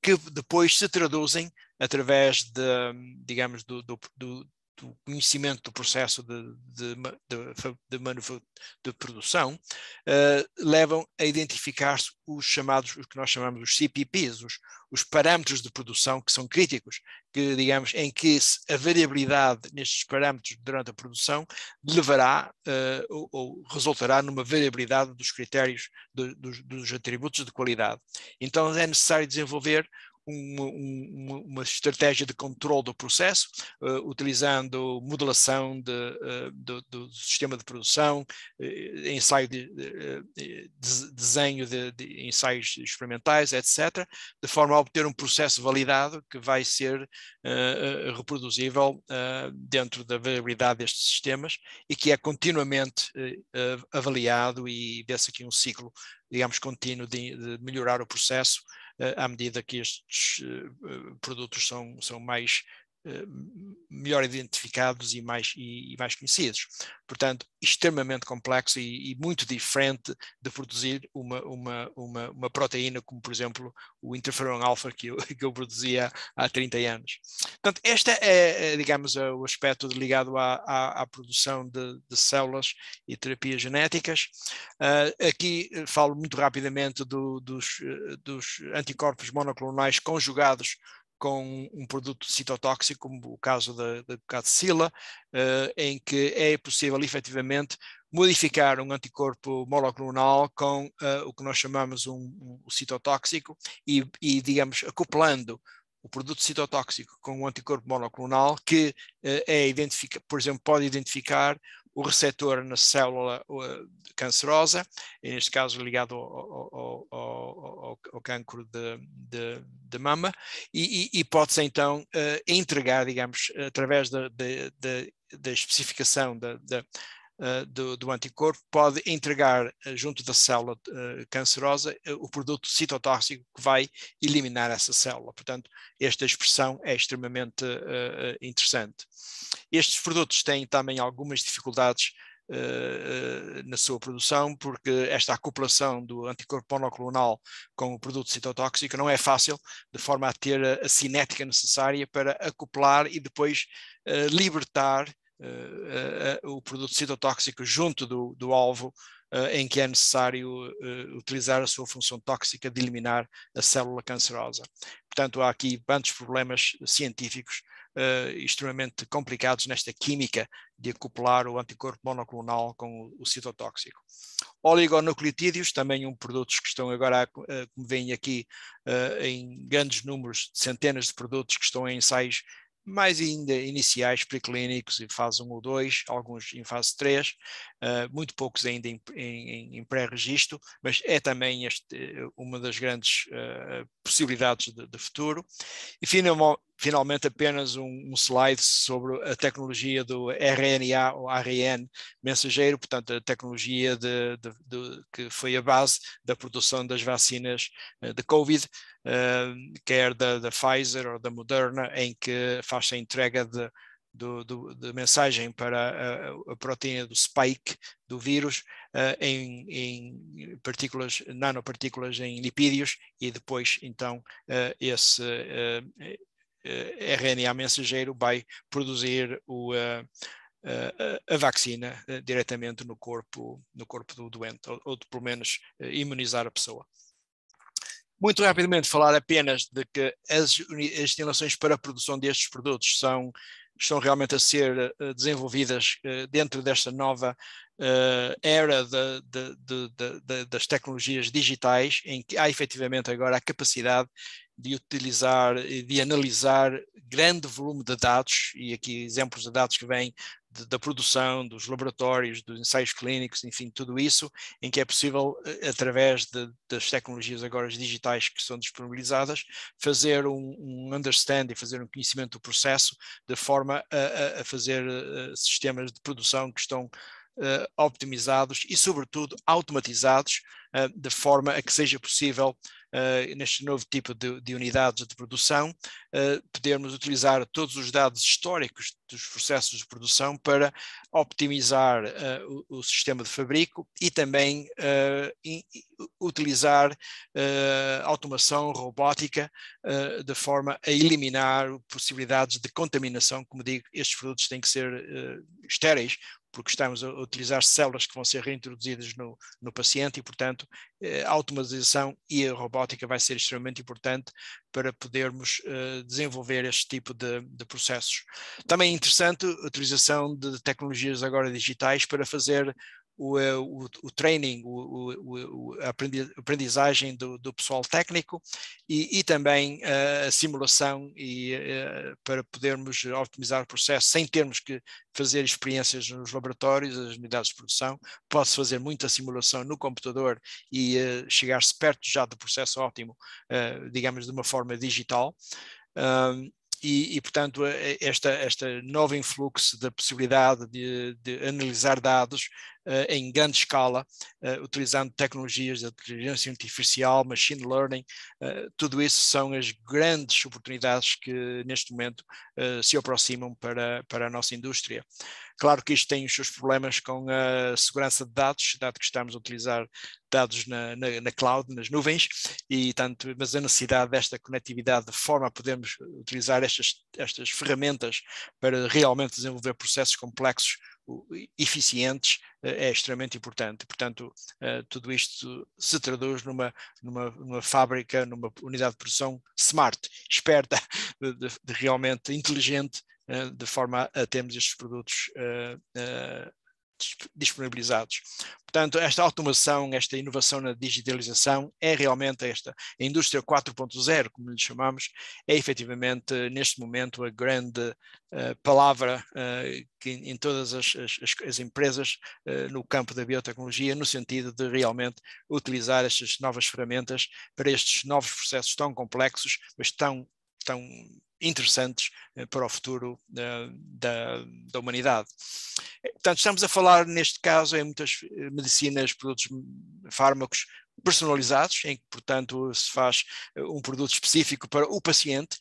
que depois se traduzem através de, hum, digamos, do, do, do, do conhecimento do processo de, de, de, de, de produção, uh, levam a identificar-se os chamados, o que nós chamamos os CPPs, os, os, parâmetros de produção que são críticos, que digamos, em que a variabilidade nestes parâmetros durante a produção levará uh, ou, ou, resultará numa variabilidade dos critérios, dos, dos atributos de qualidade. Então é necessário desenvolver uma, uma, uma estratégia de controle do processo, uh, utilizando modelação de, uh, do, do, sistema de produção, eh, ensaio de, de, de desenho de, ensaios experimentais, etc., de forma a obter um processo validado que vai ser reproduzível dentro da variabilidade destes sistemas e que é continuamente avaliado e desse aqui um ciclo, digamos, contínuo de, de melhorar o processo eh, à medida que estes eh, produtos são, são mais eh, melhor identificados e mais, e, e mais conhecidos. Portanto, extremamente complexo e, e, muito diferente de produzir uma, uma, uma, uma proteína como, por exemplo, o interferon alfa que eu, que eu produzia há 30 anos. Portanto, este é, é, digamos, é o aspecto ligado à, à, à produção de, de, células e terapias genéticas. Uh, aqui eh, falo muito rapidamente do, dos, dos anticorpos monoclonais conjugados com um produto citotóxico, como o caso da, da uh, em que é possível efetivamente modificar um anticorpo monoclonal com uh, o que nós chamamos um, um, citotóxico e, e, digamos, acoplando o produto citotóxico com o anticorpo monoclonal que uh, é identifica, por exemplo, pode identificar o receptor na célula cancerosa, neste caso ligado ao, ao, ao, ao cancro de, de, de mama, e, e, e pode-se então eh, entregar, digamos, através da especificação da, da eh, do, do, anticorpo pode entregar eh, junto da célula eh, cancerosa o produto citotóxico que vai eliminar essa célula. Portanto, esta expressão é extremamente interessante. Estes produtos têm também algumas dificuldades na sua produção, porque esta acoplação do anticorpo monoclonal com o produto citotóxico não é fácil, de forma a ter a cinética necessária para acoplar e depois libertar uh, uh, o produto citotóxico junto do, do alvo, eh, em que é necessário utilizar a sua função tóxica de eliminar a célula cancerosa. Portanto, há aqui tantos problemas científicos Uh, extremamente complicados nesta química de acoplar o anticorpo monoclonal com o, o citotóxico. Oligonucleotídeos, também um produtos que estão agora, como vêm aqui, em grandes números, centenas de produtos que estão em ensaios mais ainda iniciais preclínicos em fase 1 ou 2, alguns em fase 3, uh, eh, muito poucos ainda em, em, em pré-registro, mas é também este, eh, uma das grandes uh, possibilidades de, de futuro. E final, finalmente apenas um, um, slide sobre a tecnologia do RNA ou ARN mensageiro, portanto a tecnologia de, de, de, que foi a base da produção das vacinas eh, de Covid, uh, quer da, da, Pfizer ou da Moderna, em que faz a entrega de, do, do, de mensagem para a, a, proteína do spike do vírus uh, em, em, partículas, nanopartículas em lipídios e depois então uh, esse, uh, RNA eh, mensageiro vai produzir o, a, eh, eh, a vacina diretamente no corpo, no corpo do doente, ou, ou de, pelo menos imunizar a pessoa. Muito rapidamente, falar apenas de que as, as instalações para a produção destes produtos são, estão realmente a ser desenvolvidas dentro desta nova era de, de, de, das tecnologias digitais, em que há efetivamente agora a capacidade de utilizar e de analisar grande volume de dados, e aqui exemplos de dados que vêm de, da produção, dos laboratórios, dos ensaios clínicos, enfim, tudo isso, em que é possível, eh, através de, das tecnologias agora digitais que são disponibilizadas, fazer um, um understand e fazer um conhecimento do processo, de forma a, a fazer eh, sistemas de produção que estão uh, optimizados e, sobretudo, automatizados, uh, de forma a que seja possível uh, neste novo tipo de, de unidades de produção, uh, podermos utilizar todos os dados históricos dos processos de produção para optimizar uh, o, o, sistema de fabrico e também in, utilizar automação robótica de forma a eliminar possibilidades de contaminação. Como digo, estes produtos têm que ser estéreis porque estamos a utilizar células que vão ser reintroduzidas no, no paciente e, portanto, eh, a automatização e a robótica vai ser extremamente importante para podermos uh, desenvolver este tipo de, de, processos. Também é interessante a utilização de tecnologias agora digitais para fazer o, eh, o, o training, o, o, aprendizagem do, do pessoal técnico e, e também eh, a simulação e, eh, para podermos optimizar o processo sem termos que fazer experiências nos laboratórios, as unidades de produção. posso fazer muita simulação no computador e chegar-se perto já do processo ótimo, digamos, de uma forma digital. E, e, portanto, esta, esta novo influxo da possibilidade de, de analisar dados eh, em grande escala, eh, utilizando tecnologias de inteligência artificial, machine learning, eh, tudo isso são as grandes oportunidades que neste momento se aproximam para, para a nossa indústria. Claro que isto tem os seus problemas com a segurança de dados, dado que estamos a utilizar dados na, na, na, cloud, nas nuvens, e tanto, mas a necessidade desta conectividade de forma a podermos utilizar estas, estas ferramentas para realmente desenvolver processos complexos eficientes eh, é extremamente importante. Portanto, eh, tudo isto se traduz numa, numa, numa fábrica, numa unidade de produção smart, esperta, de, de, realmente inteligente, eh, de forma a termos estes produtos disponibilizados. Portanto, esta automação, esta inovação na digitalização é realmente esta. A indústria 4.0, como lhe chamamos, é efetivamente, neste momento, a grande uh, palavra uh, que em, todas as, as, as empresas uh, no campo da biotecnologia, no sentido de realmente utilizar estas novas ferramentas para estes novos processos tão complexos, mas tão tão interessantes eh, para o futuro eh, da, da humanidade. Portanto, estamos a falar, neste caso, em muitas eh, medicinas, produtos, hum, fármacos personalizados, em que, portanto, se faz um produto específico para o paciente,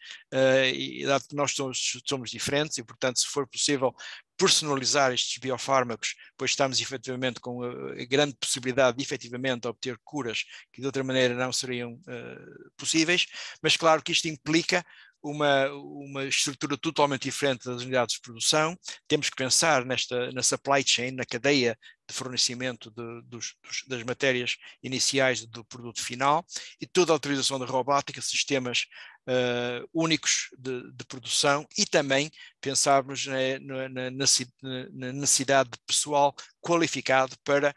e dado que nós somos, diferentes, e, portanto, se for possível personalizar estes biofármacos, pois estamos efetivamente com a grande possibilidade de efetivamente obter curas que de outra maneira não seriam uh, possíveis, mas claro que isto implica uma, uma estrutura totalmente diferente das unidades de produção, temos que pensar nesta, na supply chain, na cadeia de fornecimento de, dos, dos, das matérias iniciais do produto final e toda a utilização da robótica, sistemas uh, únicos de, de, produção e também pensarmos na, na, na, na necessidade de pessoal qualificado para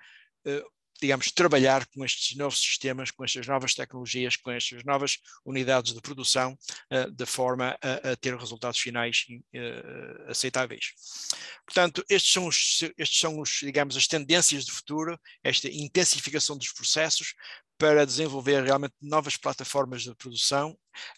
uh, digamos, trabalhar com estes novos sistemas, com estas novas tecnologias, com estas novas unidades de produção, eh, de forma a, a, ter resultados finais eh, aceitáveis. Portanto, estes são, os, estes são os, digamos, as tendências do futuro, esta intensificação dos processos para desenvolver realmente novas plataformas de produção,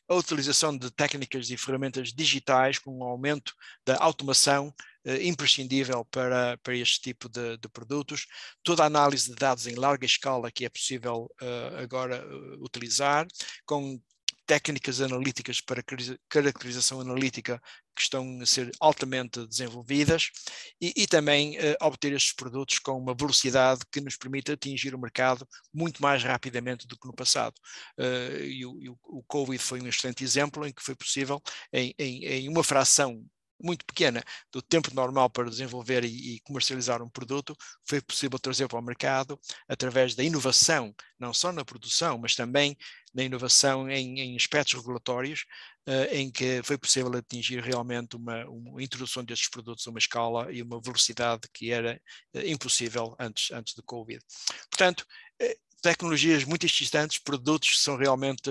a utilização de técnicas e ferramentas digitais com o aumento da automação, eh, imprescindível para, para este tipo de, de, produtos. Toda a análise de dados em larga escala que é possível eh, agora eh, utilizar, com técnicas analíticas para caracterização analítica que estão a ser altamente desenvolvidas e, e também uh, obter estes produtos com uma velocidade que nos permite atingir o mercado muito mais rapidamente do que no passado. Uh, e, o, e o, Covid foi um excelente exemplo em que foi possível, em, em, em uma fração muito pequena do tempo normal para desenvolver e, e comercializar um produto, foi possível trazer para o mercado através da inovação, não só na produção, mas também na inovação em, em aspectos regulatórios, uh, em que foi possível atingir realmente uma, uma, introdução destes produtos a uma escala e uma velocidade que era uh, impossível antes, antes do Covid. Portanto, eh, tecnologias muito distantes, produtos que são realmente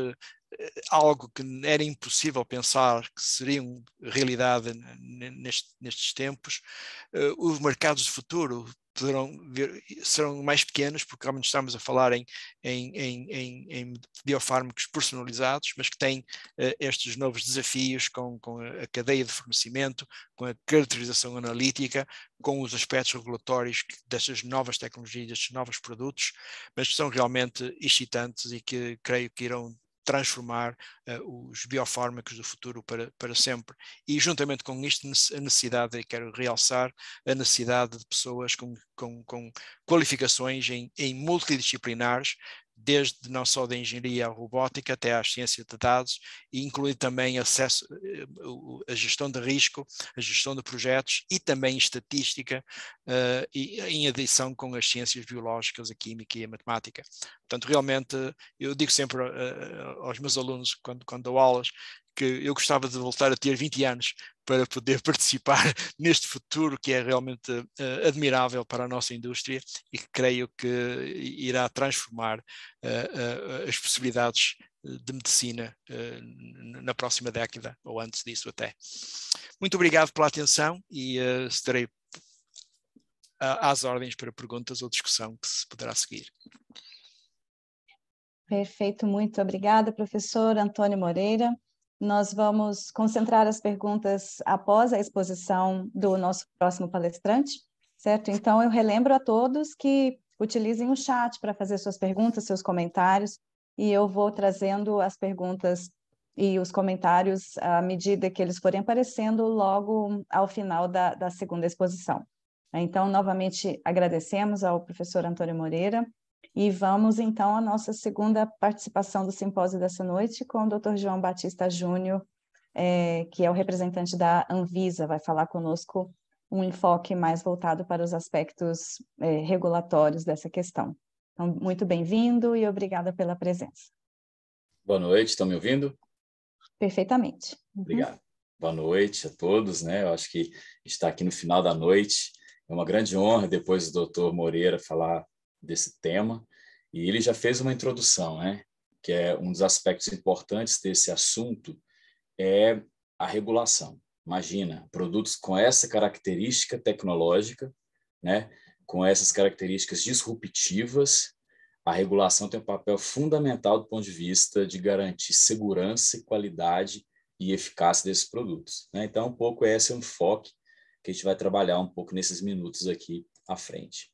algo que era impossível pensar que seriam realidade neste, nestes tempos, uh, os mercados de futuro poderão ver, serão mais pequenos, porque realmente estamos a falar em, em, em, em biofármacos personalizados, mas que têm uh, estes novos desafios com, com, a cadeia de fornecimento, com a caracterização analítica, com os aspectos regulatórios destas novas tecnologias, destes novos produtos, mas que são realmente excitantes e que creio que irão transformar uh, os biofármacos do futuro para, para sempre. E juntamente com isto, a necessidade, e quero realçar, a necessidade de pessoas com, com, com qualificações em, em multidisciplinares desde não só da engenharia à robótica até à ciência de dados, e inclui também acesso, eh, a gestão de risco, a gestão de projetos e também estatística, uh, e, em adição com as ciências biológicas, a química e a matemática. Portanto, realmente, eu digo sempre uh, aos meus alunos, quando, quando dou aulas, que eu gostava de voltar a ter 20 anos para poder participar neste futuro que é realmente uh, admirável para a nossa indústria e que creio que irá transformar uh, uh, as possibilidades de medicina na próxima década ou antes disso até. Muito obrigado pela atenção e estarei às ordens para perguntas ou discussão que se poderá seguir. Perfeito, muito obrigada, professor Antônio Moreira. Nós vamos concentrar as perguntas após a exposição do nosso próximo palestrante, certo? Então, eu relembro a todos que utilizem o chat para fazer suas perguntas, seus comentários, e eu vou trazendo as perguntas e os comentários à medida que eles forem aparecendo logo ao final da, da segunda exposição. Então, novamente, agradecemos ao professor Antônio Moreira e vamos então à nossa segunda participação do simpósio dessa noite com o Dr. João Batista Júnior, é, que é o representante da Anvisa, vai falar conosco um enfoque mais voltado para os aspectos é, regulatórios dessa questão. Então, muito bem-vindo e obrigada pela presença. Boa noite, estão me ouvindo? Perfeitamente. Uhum. Obrigado. Boa noite a todos, né? Eu acho que estar aqui no final da noite é uma grande honra depois do doutor Moreira falar desse tema, e ele já fez uma introdução, né? que é um dos aspectos importantes desse assunto, é a regulação. Imagina, produtos com essa característica tecnológica, né? com essas características disruptivas, a regulação tem um papel fundamental do ponto de vista de garantir segurança e qualidade e eficácia desses produtos. Né? Então, um pouco esse é um enfoque que a gente vai trabalhar um pouco nesses minutos aqui à frente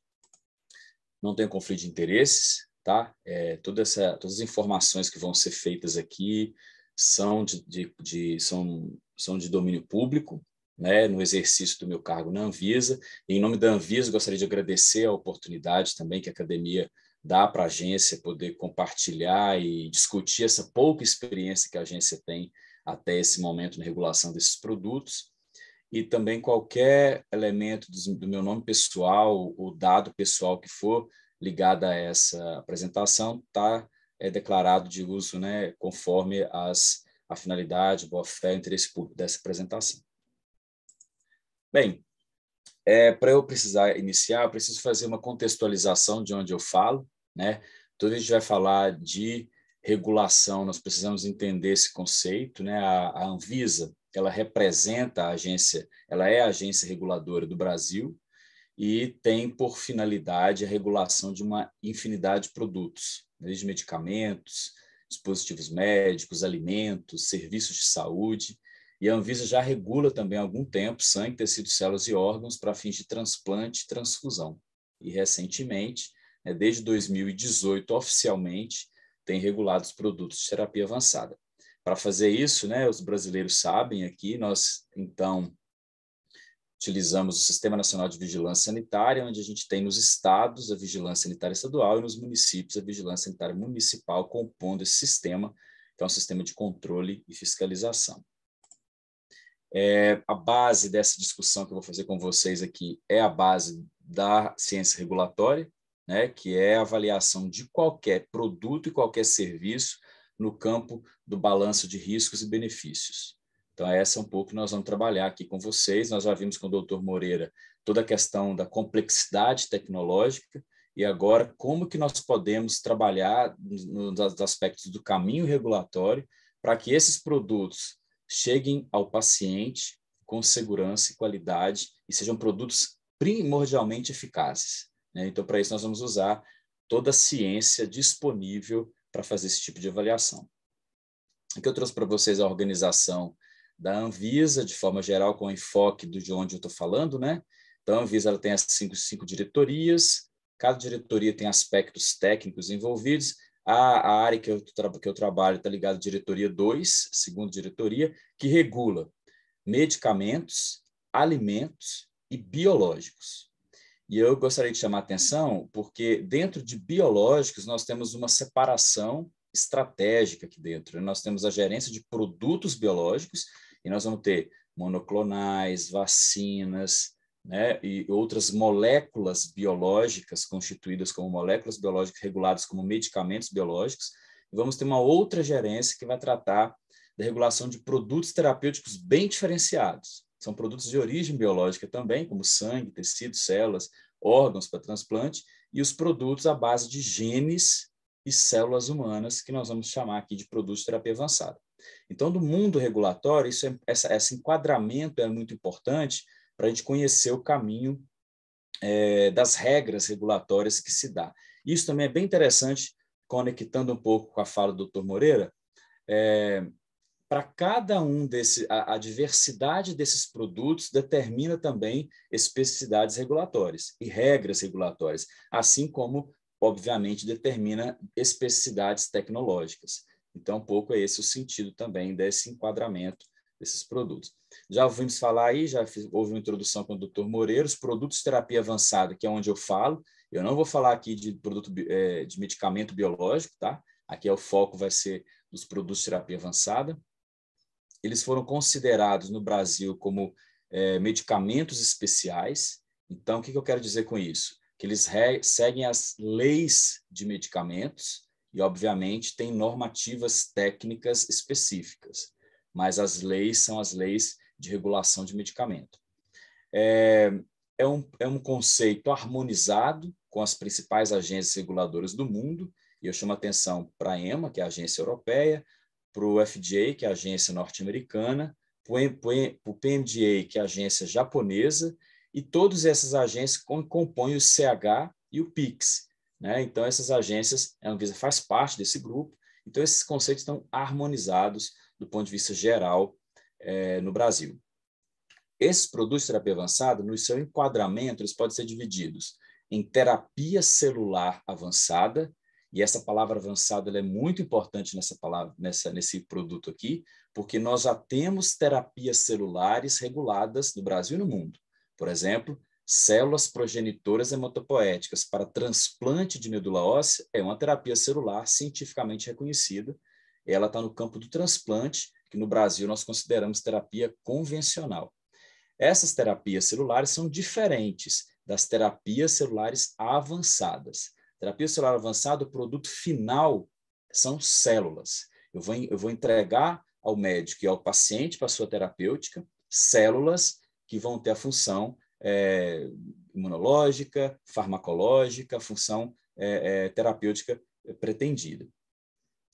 não tenho conflito de interesses, tá? É, toda essa, todas as informações que vão ser feitas aqui são de, de, de são, são de domínio público, né, no exercício do meu cargo na Anvisa. E, em nome da Anvisa, gostaria de agradecer a oportunidade também que a academia dá para a agência poder compartilhar e discutir essa pouca experiência que a agência tem até esse momento na regulação desses produtos e também qualquer elemento do meu nome pessoal, o dado pessoal que for ligado a essa apresentação, está é, declarado de uso né, conforme as, a finalidade, boa-fé e interesse público dessa apresentação. Bem, é, para eu precisar iniciar, eu preciso fazer uma contextualização de onde eu falo. Né? Tudo a gente vai falar de regulação, nós precisamos entender esse conceito. Né? A, a Anvisa, ela representa a agência, ela é a agência reguladora do Brasil e tem por finalidade a regulação de uma infinidade de produtos, desde né, medicamentos, dispositivos médicos, alimentos, serviços de saúde. E a Anvisa já regula também há algum tempo sangue, tecidos, células e órgãos para fins de transplante e transfusão. E recentemente, né, desde 2018, oficialmente, tem regulado os produtos de terapia avançada. Para fazer isso, né, os brasileiros sabem aqui, nós então utilizamos o Sistema Nacional de Vigilância Sanitária, onde a gente tem nos estados a vigilância sanitária estadual e nos municípios a vigilância sanitária municipal compondo esse sistema, que é um sistema de controle e fiscalização. É, a base dessa discussão que eu vou fazer com vocês aqui é a base da ciência regulatória, né, que é a avaliação de qualquer produto e qualquer serviço no campo do balanço de riscos e benefícios. Então, essa é um pouco que nós vamos trabalhar aqui com vocês. Nós já vimos com o doutor Moreira toda a questão da complexidade tecnológica e agora como que nós podemos trabalhar nos aspectos do caminho regulatório para que esses produtos cheguem ao paciente com segurança e qualidade e sejam produtos primordialmente eficazes. Né? Então, para isso, nós vamos usar toda a ciência disponível para fazer esse tipo de avaliação. Aqui eu trouxe para vocês é a organização da Anvisa, de forma geral, com enfoque do de onde eu estou falando, né? Então, a Anvisa ela tem as cinco, cinco diretorias, cada diretoria tem aspectos técnicos envolvidos. A, a área que eu, que eu trabalho está ligada à diretoria 2, segunda diretoria, que regula medicamentos, alimentos e biológicos. E eu gostaria de chamar a atenção porque dentro de biológicos nós temos uma separação estratégica aqui dentro. Né? Nós temos a gerência de produtos biológicos e nós vamos ter monoclonais, vacinas, né, e outras moléculas biológicas constituídas como moléculas biológicas reguladas como medicamentos biológicos. E vamos ter uma outra gerência que vai tratar da regulação de produtos terapêuticos bem diferenciados são produtos de origem biológica também, como sangue, tecidos, células, órgãos para transplante, e os produtos à base de genes e células humanas, que nós vamos chamar aqui de produtos de terapia avançada. Então, do mundo regulatório, isso é, essa, esse enquadramento é muito importante para a gente conhecer o caminho é, das regras regulatórias que se dá. Isso também é bem interessante, conectando um pouco com a fala do Dr. Moreira, é, para cada um desses, a, a, diversidade desses produtos determina também especificidades regulatórias e regras regulatórias, assim como, obviamente, determina especificidades tecnológicas. Então, um pouco é esse o sentido também desse enquadramento desses produtos. Já ouvimos falar aí, já fiz, houve uma introdução com o Dr. Moreira, os produtos de terapia avançada, que é onde eu falo. Eu não vou falar aqui de produto eh, de medicamento biológico, tá? Aqui é o foco vai ser dos produtos de terapia avançada eles foram considerados no Brasil como é, medicamentos especiais. Então, o que, que eu quero dizer com isso? Que eles seguem as leis de medicamentos e, obviamente, tem normativas técnicas específicas, mas as leis são as leis de regulação de medicamento. É, é, um, é um conceito harmonizado com as principais agências reguladoras do mundo, e eu chamo atenção para a EMA, que é a agência europeia, para o FDA, que é a agência norte-americana, para o PMDA, que é a agência japonesa, e todas essas agências compõem o CH e o PIX. Né? Então, essas agências, a Anvisa faz parte desse grupo, então esses conceitos estão harmonizados do ponto de vista geral é, no Brasil. Esses produtos de terapia avançada, no seu enquadramento, eles podem ser divididos em terapia celular avançada e essa palavra avançada é muito importante nessa palavra, nessa, nesse produto aqui, porque nós já temos terapias celulares reguladas no Brasil e no mundo. Por exemplo, células progenitoras hematopoéticas para transplante de medula óssea é uma terapia celular cientificamente reconhecida. Ela está no campo do transplante, que no Brasil nós consideramos terapia convencional. Essas terapias celulares são diferentes das terapias celulares avançadas. Terapia celular avançada, o produto final são células. Eu vou, eu vou entregar ao médico e ao paciente, para a sua terapêutica, células que vão ter a função é, imunológica, farmacológica, função é, é, terapêutica pretendida.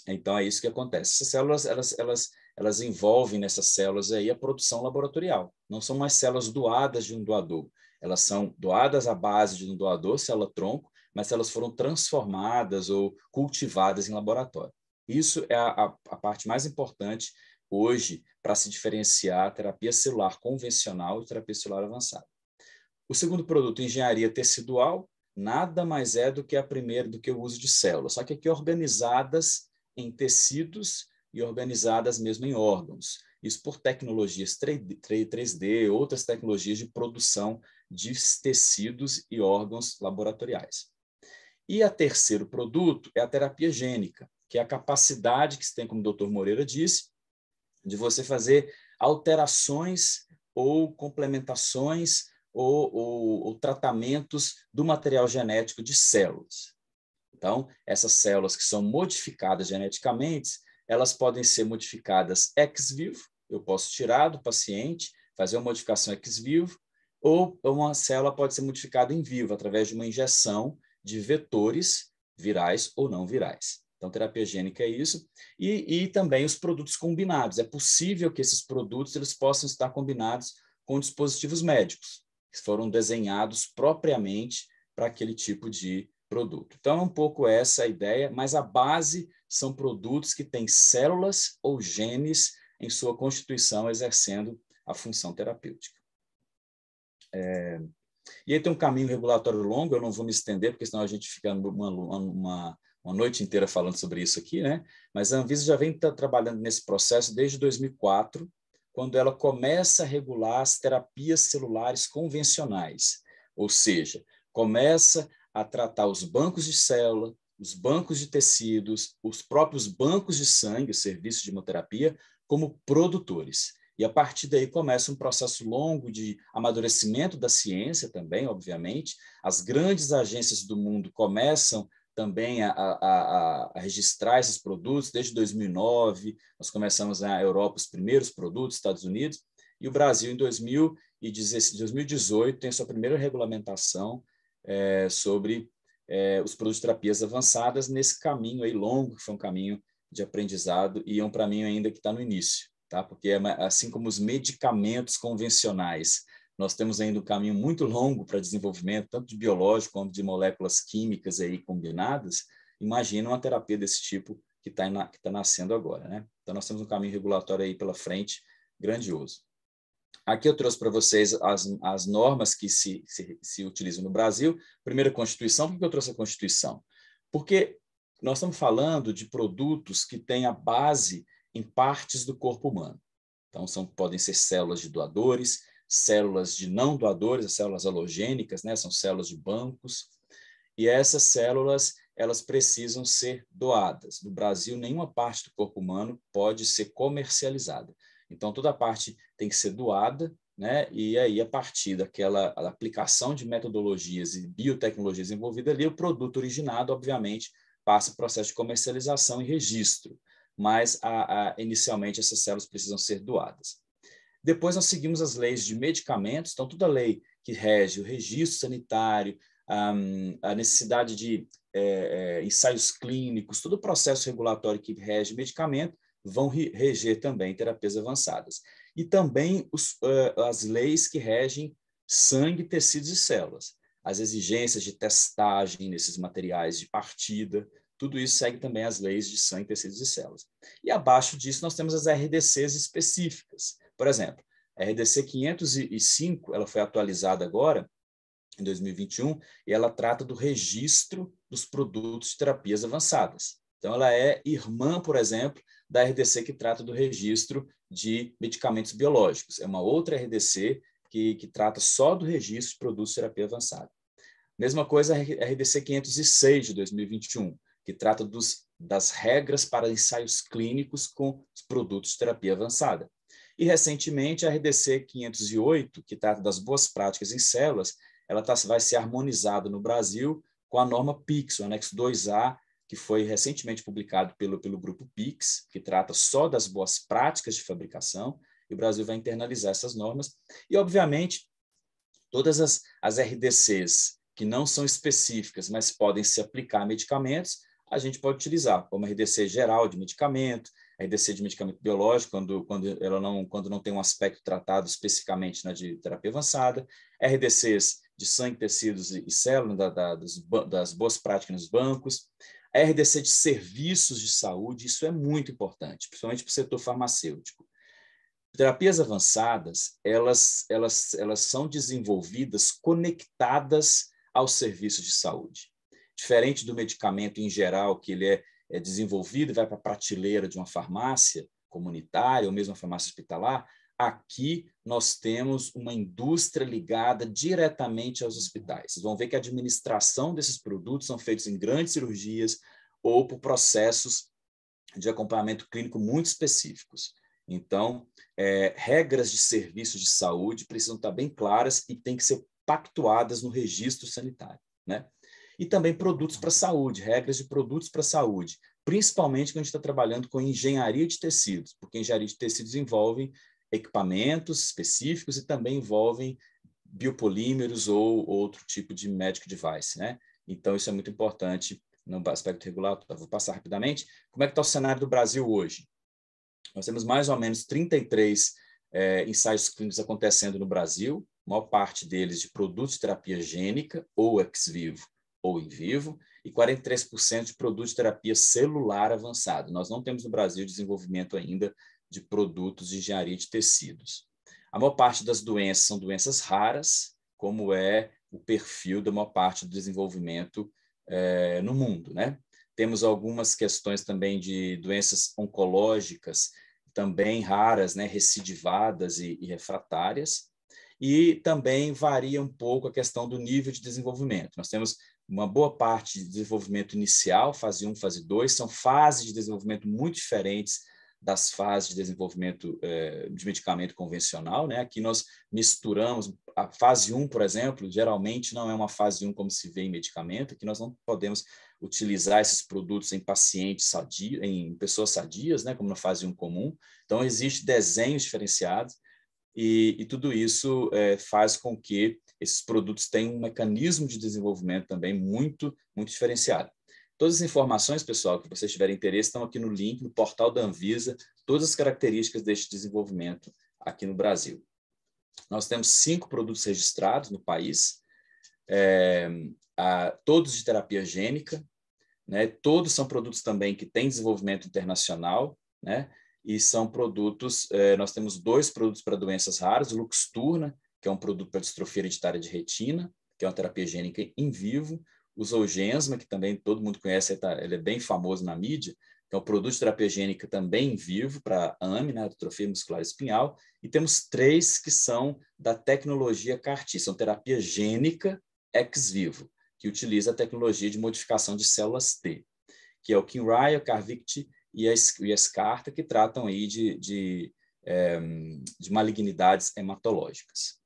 Então, é isso que acontece. Essas células, elas, elas, elas envolvem nessas células aí a produção laboratorial. Não são mais células doadas de um doador. Elas são doadas à base de um doador, célula-tronco, mas elas foram transformadas ou cultivadas em laboratório. Isso é a, a parte mais importante hoje para se diferenciar a terapia celular convencional e terapia celular avançada. O segundo produto, engenharia tecidual, nada mais é do que a primeira, do que o uso de células, só que aqui organizadas em tecidos e organizadas mesmo em órgãos. Isso por tecnologias 3D, outras tecnologias de produção de tecidos e órgãos laboratoriais. E a terceiro produto é a terapia gênica, que é a capacidade que se tem, como o Dr. Moreira disse, de você fazer alterações ou complementações ou, ou, ou tratamentos do material genético de células. Então, essas células que são modificadas geneticamente, elas podem ser modificadas ex vivo, eu posso tirar do paciente, fazer uma modificação ex vivo, ou uma célula pode ser modificada em vivo, através de uma injeção de vetores virais ou não virais. Então, terapia gênica é isso. E, e também os produtos combinados. É possível que esses produtos eles possam estar combinados com dispositivos médicos, que foram desenhados propriamente para aquele tipo de produto. Então, é um pouco essa a ideia, mas a base são produtos que têm células ou genes em sua constituição exercendo a função terapêutica. É, e aí tem um caminho regulatório longo, eu não vou me estender, porque senão a gente fica uma, uma, uma noite inteira falando sobre isso aqui, né? Mas a Anvisa já vem tá trabalhando nesse processo desde 2004, quando ela começa a regular as terapias celulares convencionais, ou seja, começa a tratar os bancos de célula, os bancos de tecidos, os próprios bancos de sangue, o serviço de hemoterapia, como produtores. E a partir daí começa um processo longo de amadurecimento da ciência também, obviamente. As grandes agências do mundo começam também a, a, a, registrar esses produtos. Desde 2009, nós começamos na Europa os primeiros produtos, Estados Unidos, e o Brasil, em 2018, tem sua primeira regulamentação é, sobre é, os produtos de terapias avançadas nesse caminho aí longo, que foi um caminho de aprendizado, e é um para mim ainda que está no início tá? porque é assim como os medicamentos convencionais, nós temos ainda um caminho muito longo para desenvolvimento, tanto de biológico quanto de moléculas químicas aí combinadas, imagina uma terapia desse tipo que está na, tá nascendo agora. Né? Então, nós temos um caminho regulatório aí pela frente grandioso. Aqui eu trouxe para vocês as, as normas que se, se, se utilizam no Brasil. Primeiro, a Constituição. Por que eu trouxe a Constituição? Porque nós estamos falando de produtos que têm a base em partes do corpo humano. Então, são, podem ser células de doadores, células de não doadores, as células halogênicas, né? são células de bancos, e essas células elas precisam ser doadas. No Brasil, nenhuma parte do corpo humano pode ser comercializada. Então, toda parte tem que ser doada, né? e aí, a partir daquela aplicação de metodologias e biotecnologias envolvidas ali, o produto originado, obviamente, passa o processo de comercialização e registro mas a, a, inicialmente essas células precisam ser doadas. Depois nós seguimos as leis de medicamentos, então toda lei que rege o registro sanitário, a necessidade de é, é, ensaios clínicos, todo o processo regulatório que rege medicamento, vão reger também terapias avançadas. E também os, ah, as leis que regem sangue, tecidos e células. As exigências de testagem nesses materiais de partida, tudo isso segue também as leis de sangue, tecidos e células. E abaixo disso nós temos as RDCs específicas. Por exemplo, a RDC 505, ela foi atualizada agora, em 2021, e ela trata do registro dos produtos de terapias avançadas. Então, ela é irmã, por exemplo, da RDC que trata do registro de medicamentos biológicos. É uma outra RDC que, que trata só do registro de produtos de terapia avançada. Mesma coisa a RDC 506 de 2021 que trata dos, das regras para ensaios clínicos com os produtos de terapia avançada. E, recentemente, a RDC 508, que trata das boas práticas em células, ela tá, vai ser harmonizada no Brasil com a norma PIX, o anexo 2A, que foi recentemente publicado pelo, pelo grupo PIX, que trata só das boas práticas de fabricação, e o Brasil vai internalizar essas normas. E, obviamente, todas as, as RDCs que não são específicas, mas podem se aplicar a medicamentos, a gente pode utilizar, como RDC geral de medicamento, RDC de medicamento biológico, quando, quando, ela não, quando não tem um aspecto tratado especificamente na de terapia avançada, RDCs de sangue, tecidos e células, da, da, das, das boas práticas nos bancos, a RDC de serviços de saúde, isso é muito importante, principalmente para o setor farmacêutico. Terapias avançadas, elas, elas, elas são desenvolvidas conectadas aos serviços de saúde diferente do medicamento em geral, que ele é, é desenvolvido e vai para a prateleira de uma farmácia comunitária ou mesmo uma farmácia hospitalar, aqui nós temos uma indústria ligada diretamente aos hospitais. Vocês vão ver que a administração desses produtos são feitos em grandes cirurgias ou por processos de acompanhamento clínico muito específicos. Então, é, regras de serviço de saúde precisam estar bem claras e têm que ser pactuadas no registro sanitário. Né? e também produtos para saúde, regras de produtos para saúde, principalmente quando a gente está trabalhando com engenharia de tecidos, porque engenharia de tecidos envolve equipamentos específicos e também envolvem biopolímeros ou outro tipo de médico device, né? Então, isso é muito importante no aspecto regulatório. Vou passar rapidamente. Como é que está o cenário do Brasil hoje? Nós temos mais ou menos 33 é, eh, ensaios clínicos acontecendo no Brasil, maior parte deles de produtos de terapia gênica ou ex vivo ou em vivo, e 43% de produtos de terapia celular avançado. Nós não temos no Brasil desenvolvimento ainda de produtos de engenharia de tecidos. A maior parte das doenças são doenças raras, como é o perfil da maior parte do desenvolvimento eh, no mundo. Né? Temos algumas questões também de doenças oncológicas, também raras, né? recidivadas e, e refratárias e também varia um pouco a questão do nível de desenvolvimento. Nós temos uma boa parte de desenvolvimento inicial, fase 1, fase 2, são fases de desenvolvimento muito diferentes das fases de desenvolvimento eh, de medicamento convencional. Né? Aqui nós misturamos, a fase 1, por exemplo, geralmente não é uma fase 1 como se vê em medicamento, que nós não podemos utilizar esses produtos em pacientes sadios, em pessoas sadias, né? como na fase 1 comum. Então, existe desenhos diferenciados e, e tudo isso eh, faz com que esses produtos têm um mecanismo de desenvolvimento também muito, muito diferenciado. Todas as informações, pessoal, que vocês tiverem interesse, estão aqui no link, no portal da Anvisa, todas as características deste desenvolvimento aqui no Brasil. Nós temos cinco produtos registrados no país, é, a, todos de terapia gênica, né, todos são produtos também que têm desenvolvimento internacional, né, e são produtos, é, nós temos dois produtos para doenças raras, Luxturna, que é um produto para distrofia hereditária de retina, que é uma terapia gênica em vivo. O Zolgensma, que também todo mundo conhece, tá, ele é bem famoso na mídia, que é um produto de terapia gênica também em vivo para AME, né, atrofia muscular espinhal. E temos três que são da tecnologia CAR-T, são terapia gênica ex vivo, que utiliza a tecnologia de modificação de células T, que é o Kinraya, o Carvict e a, Escarta, que tratam aí de, de, de, eh, de malignidades hematológicas.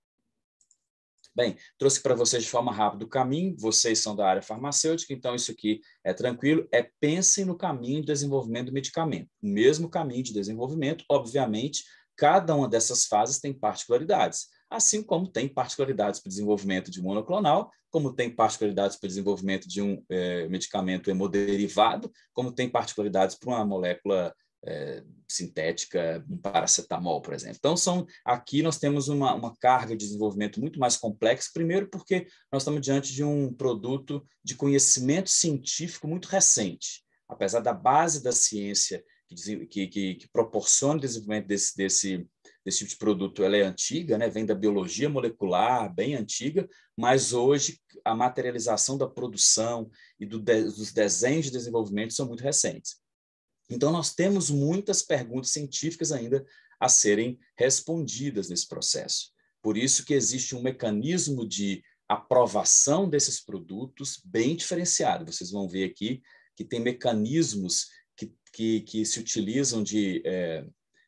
Bem, trouxe para vocês de forma rápida o caminho, vocês são da área farmacêutica, então isso aqui é tranquilo, é pensem no caminho de desenvolvimento do medicamento. O mesmo caminho de desenvolvimento, obviamente, cada uma dessas fases tem particularidades, assim como tem particularidades para o desenvolvimento de monoclonal, como tem particularidades para o desenvolvimento de um eh, medicamento hemoderivado, como tem particularidades para uma molécula é, sintética, um paracetamol, por exemplo. Então, são, aqui nós temos uma, uma carga de desenvolvimento muito mais complexa, primeiro porque nós estamos diante de um produto de conhecimento científico muito recente. Apesar da base da ciência que, que, que, que proporciona o desenvolvimento desse, desse, desse tipo de produto ela é antiga, né? vem da biologia molecular, bem antiga, mas hoje a materialização da produção e do de, dos desenhos de desenvolvimento são muito recentes. Então, nós temos muitas perguntas científicas ainda a serem respondidas nesse processo. Por isso que existe um mecanismo de aprovação desses produtos bem diferenciado. Vocês vão ver aqui que tem mecanismos que, que, que se utilizam de, é,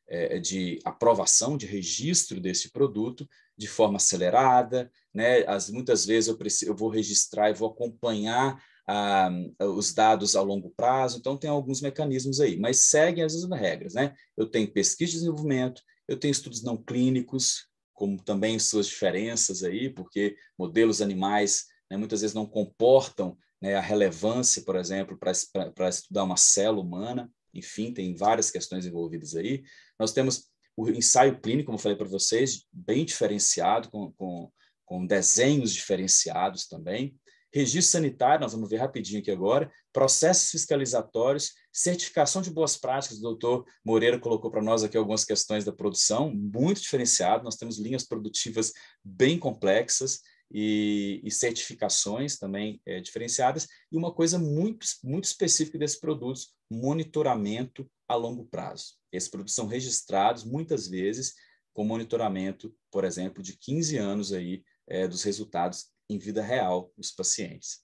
é de aprovação, de registro desse produto de forma acelerada. Né? As, muitas vezes eu, preciso, eu vou registrar e vou acompanhar ah, os dados a longo prazo, então tem alguns mecanismos aí, mas seguem as mesmas regras, né? Eu tenho pesquisa de desenvolvimento, eu tenho estudos não clínicos, como também suas diferenças aí, porque modelos animais né, muitas vezes não comportam né, a relevância, por exemplo, para estudar uma célula humana, enfim, tem várias questões envolvidas aí. Nós temos o ensaio clínico, como eu falei para vocês, bem diferenciado, com, com, com desenhos diferenciados também registro sanitário, nós vamos ver rapidinho aqui agora, processos fiscalizatórios, certificação de boas práticas, o doutor Moreira colocou para nós aqui algumas questões da produção, muito diferenciado, nós temos linhas produtivas bem complexas, e, e, certificações também é, diferenciadas, e uma coisa muito, muito específica desses produtos, monitoramento a longo prazo. Esses produtos são registrados muitas vezes com monitoramento, por exemplo, de 15 anos aí é, dos resultados em vida real os pacientes.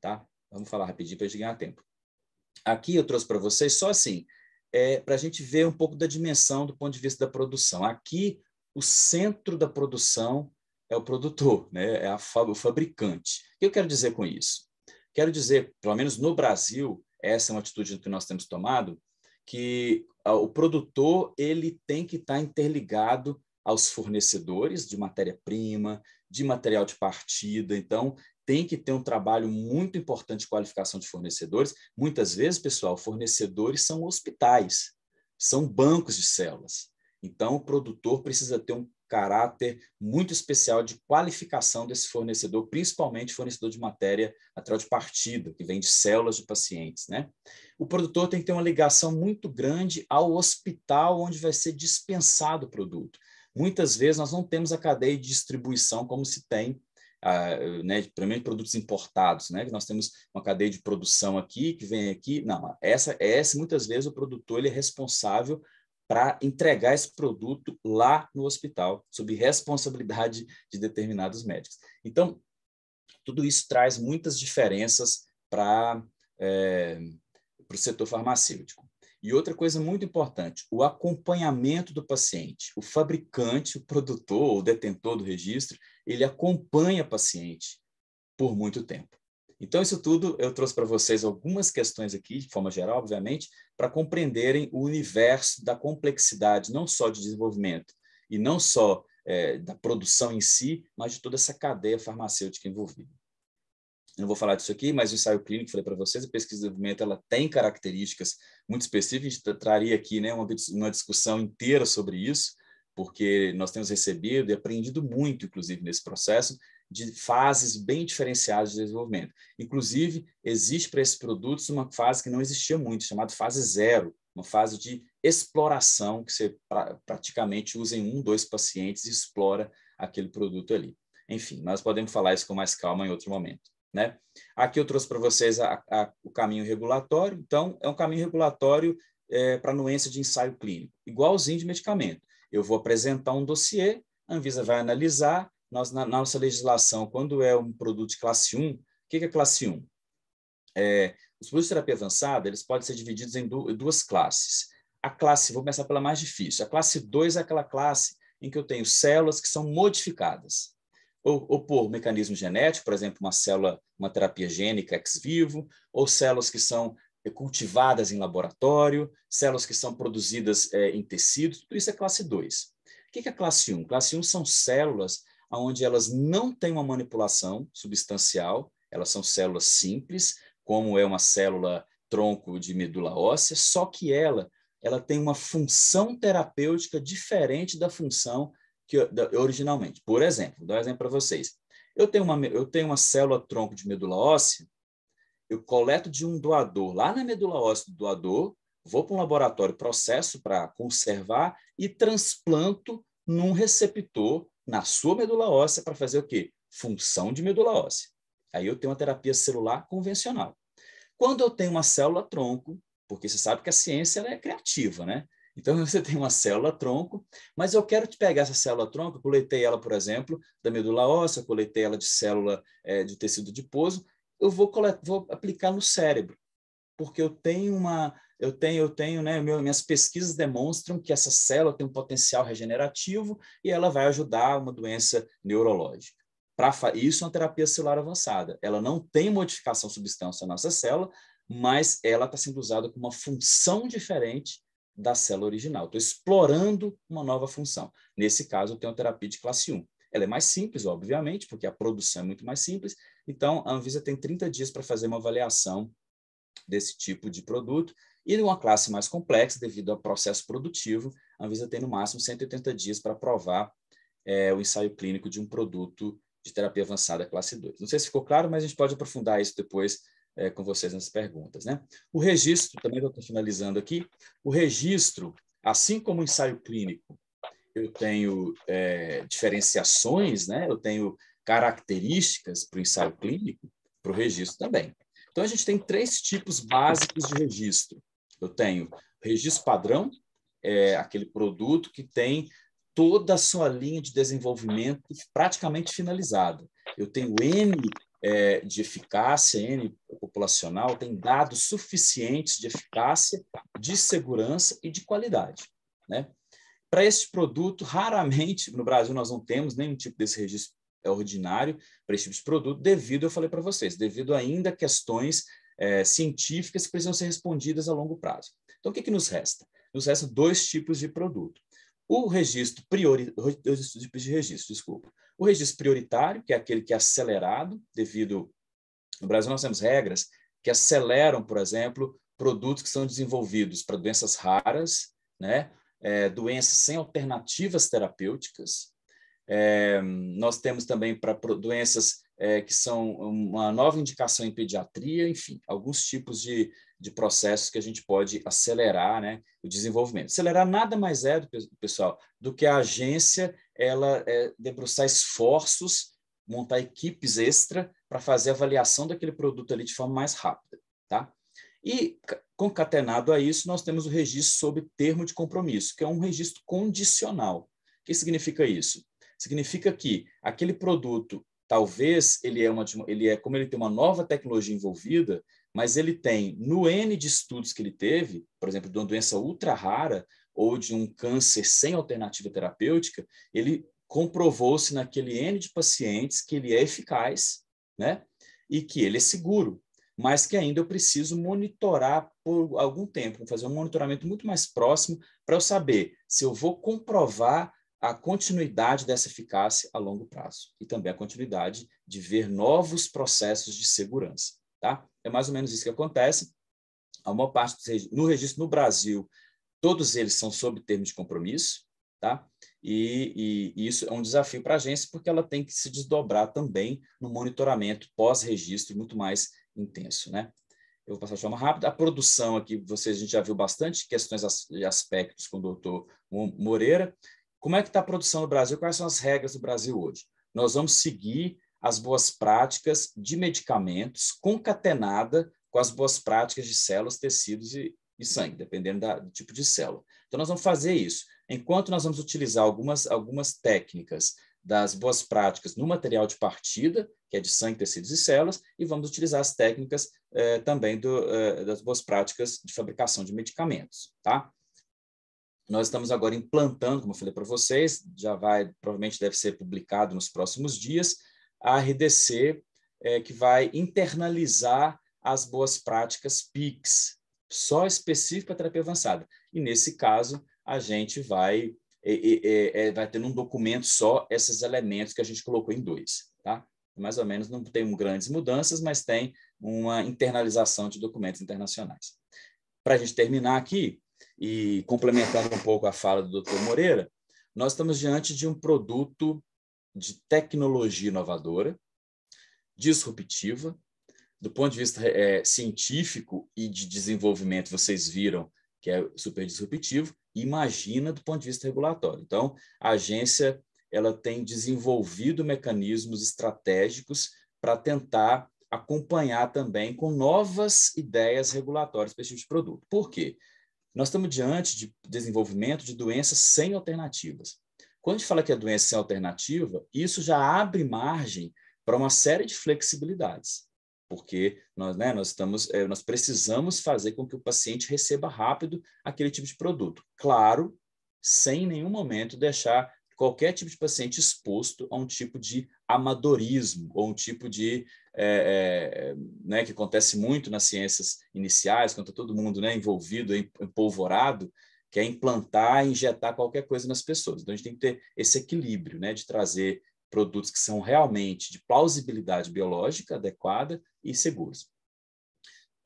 Tá? Vamos falar rapidinho para a gente ganhar tempo. Aqui eu trouxe para vocês só assim, é, para a gente ver um pouco da dimensão do ponto de vista da produção. Aqui, o centro da produção é o produtor, né? é a, o fabricante. O que eu quero dizer com isso? Quero dizer, pelo menos no Brasil, essa é uma atitude que nós temos tomado, que o produtor ele tem que estar tá interligado aos fornecedores de matéria-prima, de material de partida. Então, tem que ter um trabalho muito importante de qualificação de fornecedores. Muitas vezes, pessoal, fornecedores são hospitais, são bancos de células. Então, o produtor precisa ter um caráter muito especial de qualificação desse fornecedor, principalmente fornecedor de matéria material de partida, que vem de células de pacientes. Né? O produtor tem que ter uma ligação muito grande ao hospital onde vai ser dispensado o produto. Muitas vezes nós não temos a cadeia de distribuição como se tem uh, né, primeiro produtos importados, né? Que nós temos uma cadeia de produção aqui que vem aqui. Não, essa, essa muitas vezes o produtor ele é responsável para entregar esse produto lá no hospital, sob responsabilidade de determinados médicos. Então, tudo isso traz muitas diferenças para é, o setor farmacêutico. E outra coisa muito importante, o acompanhamento do paciente. O fabricante, o produtor, o detentor do registro, ele acompanha o paciente por muito tempo. Então, isso tudo eu trouxe para vocês algumas questões aqui, de forma geral, obviamente, para compreenderem o universo da complexidade, não só de desenvolvimento e não só é, da produção em si, mas de toda essa cadeia farmacêutica envolvida não vou falar disso aqui, mas o ensaio clínico, falei para vocês, a pesquisa de desenvolvimento ela tem características muito específicas, a gente traria aqui né, uma, uma discussão inteira sobre isso, porque nós temos recebido e aprendido muito, inclusive, nesse processo, de fases bem diferenciadas de desenvolvimento. Inclusive, existe para esses produtos uma fase que não existia muito, chamada fase zero, uma fase de exploração, que você pra, praticamente usa em um, dois pacientes e explora aquele produto ali. Enfim, nós podemos falar isso com mais calma em outro momento. Né? Aqui eu trouxe para vocês a, a, o caminho regulatório, então é um caminho regulatório é, para anuência de ensaio clínico, igualzinho de medicamento. Eu vou apresentar um dossiê, a Anvisa vai analisar, nós, na, na nossa legislação, quando é um produto de classe 1, o que, que é classe 1? É, os produtos de terapia avançada eles podem ser divididos em du duas classes. A classe, vou começar pela mais difícil, a classe 2 é aquela classe em que eu tenho células que são modificadas ou, ou por mecanismo genético, por exemplo, uma célula, uma terapia gênica ex vivo, ou células que são eh, cultivadas em laboratório, células que são produzidas é, em tecido, tudo isso é classe 2. O que é classe 1? Um? Classe 1 um são células onde elas não têm uma manipulação substancial, elas são células simples, como é uma célula tronco de medula óssea, só que ela, ela tem uma função terapêutica diferente da função que originalmente. Por exemplo, vou dar um exemplo para vocês. Eu tenho, uma, eu tenho uma célula tronco de medula óssea, eu coleto de um doador lá na medula óssea do doador, vou para um laboratório, processo para conservar e transplanto num receptor na sua medula óssea para fazer o quê? Função de medula óssea. Aí eu tenho uma terapia celular convencional. Quando eu tenho uma célula tronco, porque você sabe que a ciência é criativa, né? Então, você tem uma célula-tronco, mas eu quero te pegar essa célula-tronco, coletei ela, por exemplo, da medula óssea, coletei ela de célula é, de tecido adiposo, eu vou, vou aplicar no cérebro, porque eu tenho uma... Eu tenho, eu tenho, né? Meu, minhas pesquisas demonstram que essa célula tem um potencial regenerativo e ela vai ajudar uma doença neurológica. Para isso é uma terapia celular avançada. Ela não tem modificação substância na nossa célula, mas ela está sendo usada com uma função diferente da célula original. Estou explorando uma nova função. Nesse caso, eu tenho a terapia de classe 1. Ela é mais simples, obviamente, porque a produção é muito mais simples. Então, a Anvisa tem 30 dias para fazer uma avaliação desse tipo de produto. E numa classe mais complexa, devido ao processo produtivo, a Anvisa tem no máximo 180 dias para aprovar é, o ensaio clínico de um produto de terapia avançada classe 2. Não sei se ficou claro, mas a gente pode aprofundar isso depois é, com vocês nas perguntas. Né? O registro, também estou finalizando aqui, o registro, assim como o ensaio clínico, eu tenho é, diferenciações, né? eu tenho características para o ensaio clínico, para o registro também. Então, a gente tem três tipos básicos de registro. Eu tenho registro padrão, é aquele produto que tem toda a sua linha de desenvolvimento praticamente finalizada. Eu tenho N é, de eficácia N populacional, tem dados suficientes de eficácia, de segurança e de qualidade. Né? Para este produto, raramente, no Brasil nós não temos nenhum tipo desse registro ordinário para este tipo de produto, devido, eu falei para vocês, devido ainda a questões é, científicas que precisam ser respondidas a longo prazo. Então, o que, que nos resta? Nos resta dois tipos de produto. O registro prioritário, dois tipos de registro, desculpa. O registro prioritário, que é aquele que é acelerado, devido. No Brasil, nós temos regras que aceleram, por exemplo, produtos que são desenvolvidos para doenças raras, né? É, doenças sem alternativas terapêuticas. É, nós temos também para doenças é, que são uma nova indicação em pediatria, enfim, alguns tipos de, de processos que a gente pode acelerar né, o desenvolvimento. Acelerar nada mais é, pessoal, do que a agência ela é, debruçar esforços, montar equipes extra para fazer a avaliação daquele produto ali de forma mais rápida. Tá? E concatenado a isso, nós temos o registro sobre termo de compromisso, que é um registro condicional. O que significa isso? Significa que aquele produto, talvez ele é uma ele é como ele tem uma nova tecnologia envolvida, mas ele tem, no N de estudos que ele teve, por exemplo, de uma doença ultra rara ou de um câncer sem alternativa terapêutica, ele comprovou-se naquele N de pacientes que ele é eficaz, né? E que ele é seguro, mas que ainda eu preciso monitorar por algum tempo, fazer um monitoramento muito mais próximo para eu saber se eu vou comprovar a continuidade dessa eficácia a longo prazo e também a continuidade de ver novos processos de segurança, tá? É mais ou menos isso que acontece. A maior parte dos, no registro no Brasil, todos eles são sob termos de compromisso, tá? E, e, e isso é um desafio para a agência, porque ela tem que se desdobrar também no monitoramento pós-registro muito mais intenso, né? Eu vou passar de forma rápida. A produção aqui, vocês, a gente já viu bastante questões e aspectos com o doutor Moreira. Como é que está a produção no Brasil? Quais são as regras do Brasil hoje? Nós vamos seguir as boas práticas de medicamentos concatenada com as boas práticas de células, tecidos e, e sangue, dependendo da, do tipo de célula. Então, nós vamos fazer isso. Enquanto nós vamos utilizar algumas, algumas técnicas das boas práticas no material de partida, que é de sangue, tecidos e células, e vamos utilizar as técnicas eh, também do, eh, das boas práticas de fabricação de medicamentos, tá? Nós estamos agora implantando, como eu falei para vocês, já vai, provavelmente deve ser publicado nos próximos dias, a RDC, é, que vai internalizar as boas práticas PICS, só específico para terapia avançada. E nesse caso, a gente vai, é é, é, é, vai ter num documento só esses elementos que a gente colocou em dois. Tá? Mais ou menos não tem grandes mudanças, mas tem uma internalização de documentos internacionais. Para a gente terminar aqui, e complementando um pouco a fala do Dr. Moreira, nós estamos diante de um produto de tecnologia inovadora, disruptiva, do ponto de vista é, científico e de desenvolvimento, vocês viram que é super disruptivo, imagina do ponto de vista regulatório. Então, a agência ela tem desenvolvido mecanismos estratégicos para tentar acompanhar também com novas ideias regulatórias para esse tipo de produto. Por quê? Nós estamos diante de desenvolvimento de doenças sem alternativas. Quando a gente fala que a doença é sem alternativa, isso já abre margem para uma série de flexibilidades, porque nós, né, nós, estamos, eh, nós precisamos fazer com que o paciente receba rápido aquele tipo de produto. Claro, sem nenhum momento deixar qualquer tipo de paciente exposto a um tipo de amadorismo ou um tipo de é, é, né, que acontece muito nas ciências iniciais, quando está todo mundo né, envolvido, empolvorado, quer é implantar, injetar qualquer coisa nas pessoas. Então a gente tem que ter esse equilíbrio, né, de trazer produtos que são realmente de plausibilidade biológica adequada e seguros.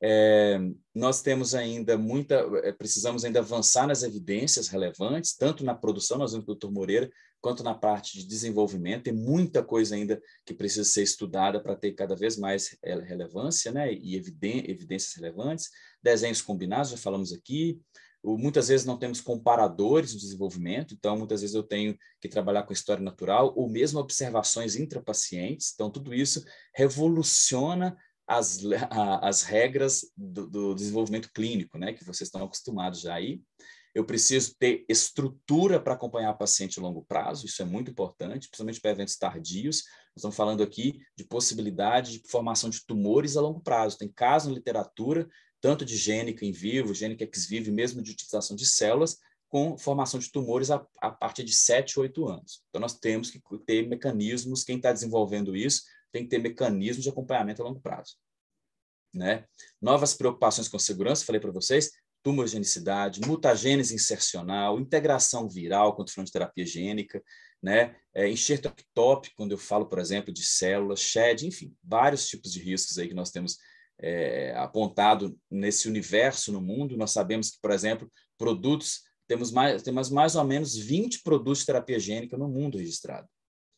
É, nós temos ainda muita, é, precisamos ainda avançar nas evidências relevantes, tanto na produção, nós vimos do Dr. Moreira, quanto na parte de desenvolvimento, tem muita coisa ainda que precisa ser estudada para ter cada vez mais é, relevância, né, e evidências relevantes, desenhos combinados, já falamos aqui, muitas vezes não temos comparadores no desenvolvimento, então muitas vezes eu tenho que trabalhar com história natural ou mesmo observações intrapacientes, então tudo isso revoluciona as, as regras do, do desenvolvimento clínico, né, que vocês estão acostumados já aí. Eu preciso ter estrutura para acompanhar a paciente a longo prazo, isso é muito importante, principalmente para eventos tardios. Nós estamos falando aqui de possibilidade de formação de tumores a longo prazo. Tem casos na literatura tanto de gênica em vivo, gênica ex vivo, mesmo de utilização de células, com formação de tumores a, a partir de 7, 8 anos. Então, nós temos que ter mecanismos, quem está desenvolvendo isso tem que ter mecanismos de acompanhamento a longo prazo. Né? Novas preocupações com segurança, falei para vocês, tumorigenicidade, mutagênese insercional, integração viral quando falamos de terapia gênica, né? É, enxerto ectópico, quando eu falo, por exemplo, de células, SHED, enfim, vários tipos de riscos aí que nós temos é, apontado nesse universo no mundo. Nós sabemos que, por exemplo, produtos temos mais temos mais ou menos 20 produtos de terapia gênica no mundo registrado,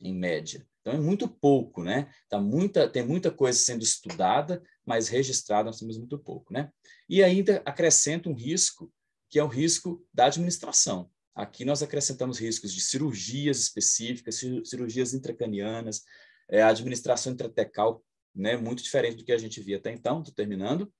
em média. Então é muito pouco, né? Tá muita, tem muita coisa sendo estudada, mas registrada nós temos muito pouco, né? E ainda acrescenta um risco que é o risco da administração. Aqui nós acrescentamos riscos de cirurgias específicas, cirurgias intracranianas, é, administração intratecal né, muito diferente do que a gente via até então, estou terminando.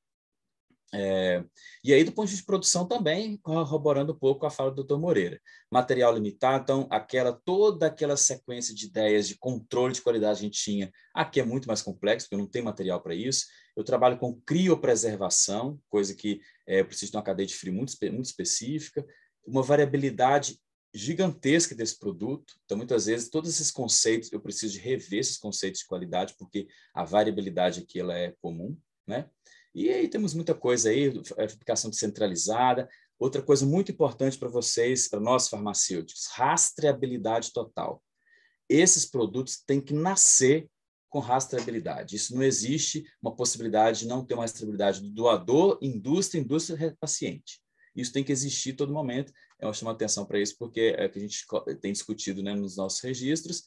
É, e aí, do ponto de vista de produção, também corroborando um pouco a fala do Dr. Moreira. Material limitado, então, aquela, toda aquela sequência de ideias de controle de qualidade que a gente tinha, aqui é muito mais complexo, porque não tem material para isso. Eu trabalho com criopreservação, coisa que é, preciso de uma cadeia de frio muito, muito específica, uma variabilidade gigantesca desse produto. Então, muitas vezes, todos esses conceitos, eu preciso de rever esses conceitos de qualidade, porque a variabilidade aqui ela é comum, né? E aí temos muita coisa aí, fabricação descentralizada. Outra coisa muito importante para vocês, para nós farmacêuticos, rastreabilidade total. Esses produtos têm que nascer com rastreabilidade. Isso não existe uma possibilidade de não ter uma rastreabilidade do doador, indústria, indústria, paciente. Isso tem que existir todo momento, eu é chamo atenção para isso porque é o que a gente tem discutido né, nos nossos registros.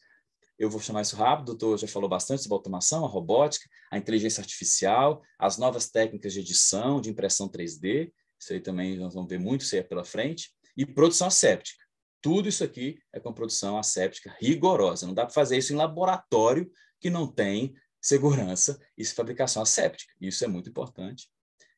Eu vou chamar isso rápido, o doutor já falou bastante sobre a automação, a robótica, a inteligência artificial, as novas técnicas de edição, de impressão 3D, isso aí também nós vamos ver muito isso aí é pela frente, e produção asséptica. Tudo isso aqui é com produção asséptica rigorosa, não dá para fazer isso em laboratório que não tem segurança e fabricação asséptica. Isso é muito importante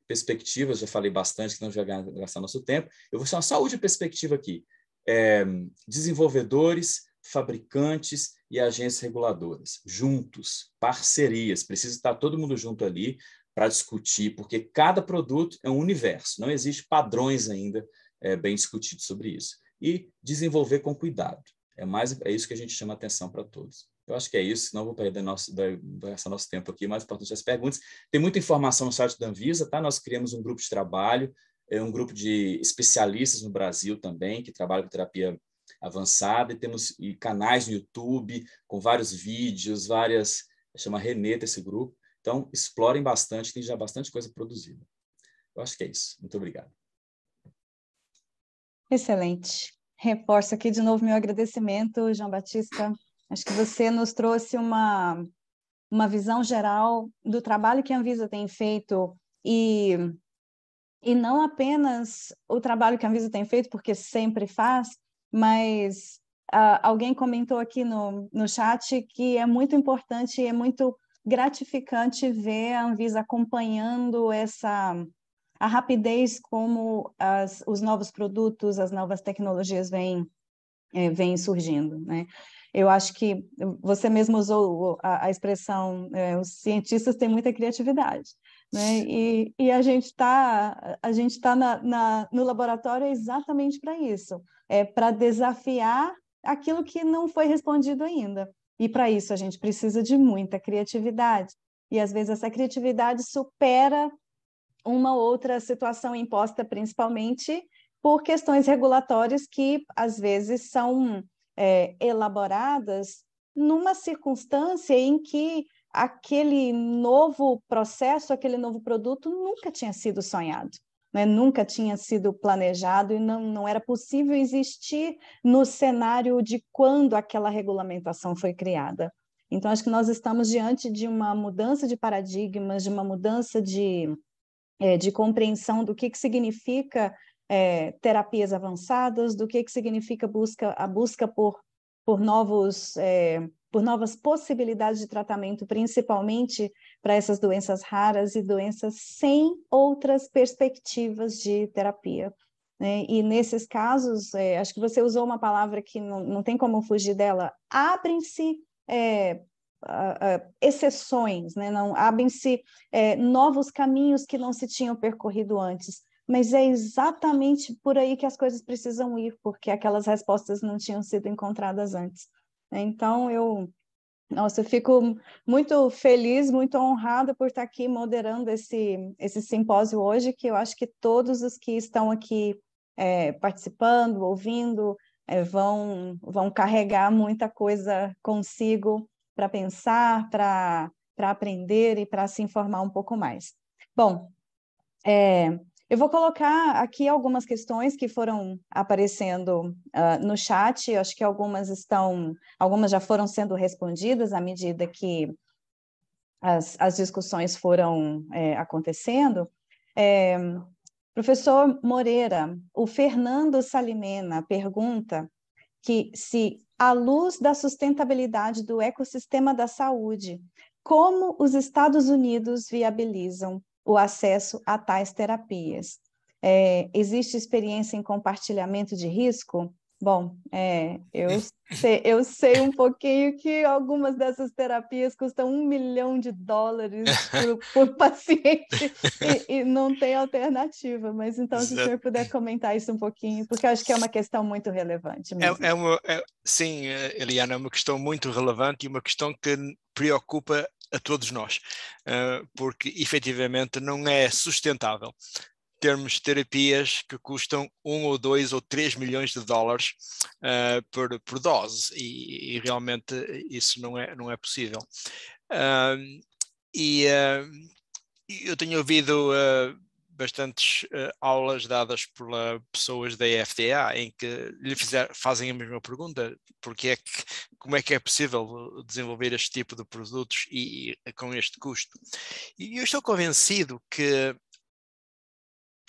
perspectivas, já falei bastante, que não vai gastar nosso tempo. Eu vou chamar só de perspectiva aqui. É, desenvolvedores, fabricantes e agências reguladoras, juntos, parcerias, precisa estar todo mundo junto ali para discutir, porque cada produto é um universo, não existe padrões ainda é, bem discutidos sobre isso. E desenvolver com cuidado. É mais é isso que a gente chama atenção para todos. Eu acho que é isso, não vou perder nosso, essa nosso tempo aqui, mais importante as perguntas. Tem muita informação no site da Anvisa, tá? Nós criamos um grupo de trabalho, é um grupo de especialistas no Brasil também, que trabalham com terapia avançada, e temos canais no YouTube com vários vídeos, várias. chama Reneta esse grupo. Então, explorem bastante, tem já bastante coisa produzida. Eu acho que é isso. Muito obrigado. Excelente. Reforço aqui de novo meu agradecimento, João Batista, Acho que você nos trouxe uma, uma visão geral do trabalho que a Anvisa tem feito e, e não apenas o trabalho que a Anvisa tem feito, porque sempre faz, mas uh, alguém comentou aqui no, no chat que é muito importante e é muito gratificante ver a Anvisa acompanhando essa a rapidez como as, os novos produtos, as novas tecnologias vêm é, eh, vem surgindo, né? Eu acho que você mesmo usou a, a expressão, é, os cientistas têm muita criatividade. Né? E, e, a gente está a gente tá na, na, no laboratório exatamente para isso, é para desafiar aquilo que não foi respondido ainda. E para isso a gente precisa de muita criatividade. E às vezes essa criatividade supera uma outra situação imposta, principalmente por questões regulatórias que às vezes são é, elaboradas numa circunstância em que aquele novo processo, aquele novo produto nunca tinha sido sonhado. Né? nunca tinha sido planejado e não, não era possível existir no cenário de quando aquela regulamentação foi criada. Então, acho que nós estamos diante de uma mudança de paradigmas, de uma mudança de, é, de compreensão do que, que significa é, terapias avançadas, do que, que significa busca, a busca por, por, novos, é, por novas possibilidades de tratamento, principalmente para essas doenças raras e doenças sem outras perspectivas de terapia. Né? E nesses casos, é, acho que você usou uma palavra que não, não tem como fugir dela, abrem-se é, exceções, né? não abrem-se é, novos caminhos que não se tinham percorrido antes mas é exatamente por aí que as coisas precisam ir, porque aquelas respostas não tinham sido encontradas antes. Então, eu, nossa, eu fico muito feliz, muito honrada por estar aqui moderando esse, esse simpósio hoje, que eu acho que todos os que estão aqui é, participando, ouvindo, é, vão, vão carregar muita coisa consigo para pensar, para aprender e para se informar um pouco mais. Bom, é, eu vou colocar aqui algumas questões que foram aparecendo uh, no chat. Eu acho que algumas estão, algumas já foram sendo respondidas à medida que as, as discussões foram é, acontecendo. É, professor Moreira, o Fernando Salimena pergunta que se, à luz da sustentabilidade do ecossistema da saúde, como os Estados Unidos viabilizam o acesso a tais terapias. É, existe experiência em compartilhamento de risco? Bom, é, eu, sei, eu sei um pouquinho que algumas dessas terapias custam um milhão de dólares por, por paciente e, e, não tem alternativa. Mas então, se o senhor puder comentar isso um pouquinho, porque eu acho que é uma questão muito relevante. É, é uma, é, sim, eh, Eliana, é uma questão muito relevante e uma questão que preocupa a todos nós, eh, porque efetivamente não é sustentável termos terapias que custam um ou dois ou três milhões de dólares uh, por, por dose e, e, realmente isso não é, não é possível. Uh, e uh, eu tenho ouvido bastantes aulas dadas por pessoas da FDA em que lhe fizer, fazem a mesma pergunta, porque é que como é que é possível uh, desenvolver este tipo de produtos e, e eh, com este custo. E eu estou convencido que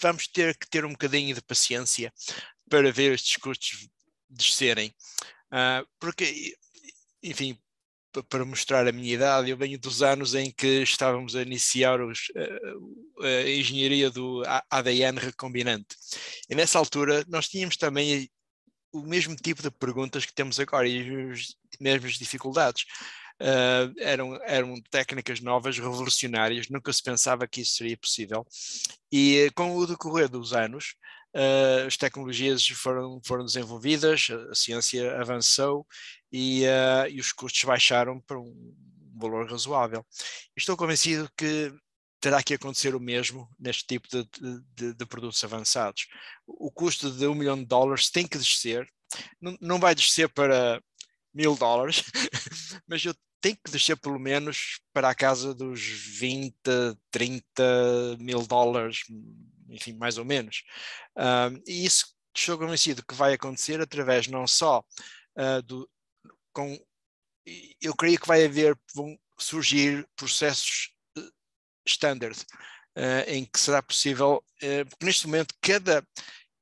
vamos ter que ter um bocadinho de paciência para ver estes custos descerem, uh, porque, enfim, para mostrar a minha idade, eu venho dos anos em que estávamos a iniciar os, a, eh, a, engenharia do ADN recombinante. E nessa altura nós tínhamos também o mesmo tipo de perguntas que temos agora e os mesmas dificuldades. Uh, eram, eram técnicas novas, revolucionárias, nunca se pensava que isso seria possível. E com o decorrer dos anos, uh, as tecnologias foram, foram desenvolvidas, a, a ciência avançou e, uh, e os custos baixaram para um valor razoável. Estou convencido que terá que acontecer o mesmo neste tipo de, de, de, produtos avançados. O custo de um milhão de dólares tem que descer, não vai descer para mil dólares, mas eu tenho que descer pelo menos para a casa dos 20, 30 mil dólares, enfim, mais ou menos. Um, e isso estou convencido que vai acontecer através não só uh, do. Com, eu creio que vai haver, vão surgir processos ah, standard, uh, em que será possível, uh, porque neste momento cada,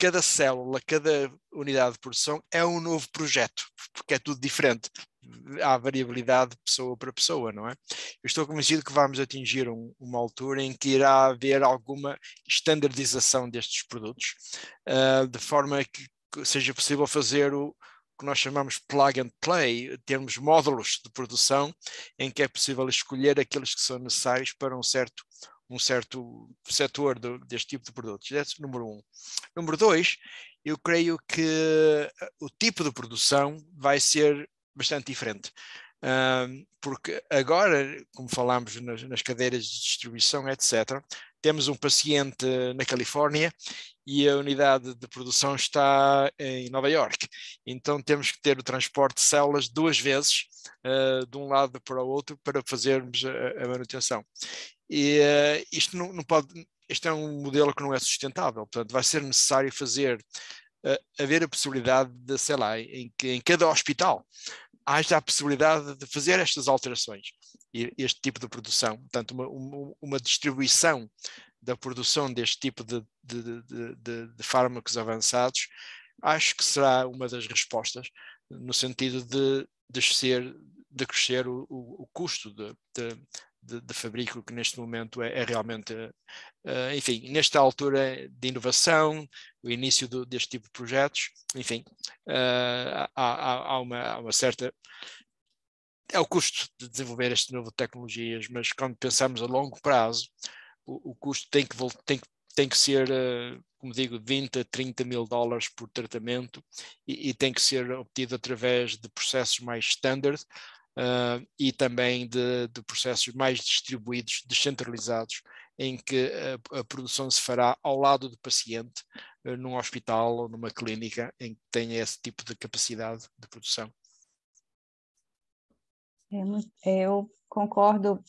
cada célula, cada unidade de produção é um novo projeto, porque é tudo diferente. Há variabilidade de pessoa para pessoa, não é? Eu estou convencido que vamos atingir um, uma altura em que irá haver alguma estandardização destes produtos, uh, de forma que seja possível fazer o, que nós chamamos plug and play, termos módulos de produção em que é possível escolher aqueles que são necessários para um certo um certo setor deste tipo de produtos. Esse é número um. Número dois, eu creio que eh, o tipo de produção vai ser bastante diferente. Uh, porque agora, como falámos nas, nas, cadeiras de distribuição, etc., temos um paciente na Califórnia e a unidade de produção está em Nova York. Então temos que ter o transporte de células duas vezes, uh, de um lado para o outro, para fazermos a, a manutenção. E, uh, isto não, não, pode, este é um modelo que não é sustentável, portanto, vai ser necessário fazer, uh, haver a possibilidade de, sei lá, em, em cada hospital haja a possibilidade de fazer estas alterações, este tipo de produção, portanto, uma, uma, uma distribuição da produção deste tipo de, de, de, de, fármacos avançados, acho que será uma das respostas no sentido de descer, de crescer o, o, o custo de, de fabrico que neste momento é, é realmente, uh, enfim, nesta altura de inovação, o início do, deste tipo de projetos, enfim, uh, há, há, uma, há uma certa é o custo de desenvolver este novo tecnologias, mas quando pensamos a longo prazo, o, o custo tem que, tem, que, tem que ser, eh, como digo, 20 a 30 mil dólares por tratamento e, e, tem que ser obtido através de processos mais standard, uh, e também de, de, processos mais distribuídos, descentralizados, em que a, a produção se fará ao lado do paciente, uh, num hospital ou numa clínica em que tenha esse tipo de capacidade de produção. É, é, eu concordo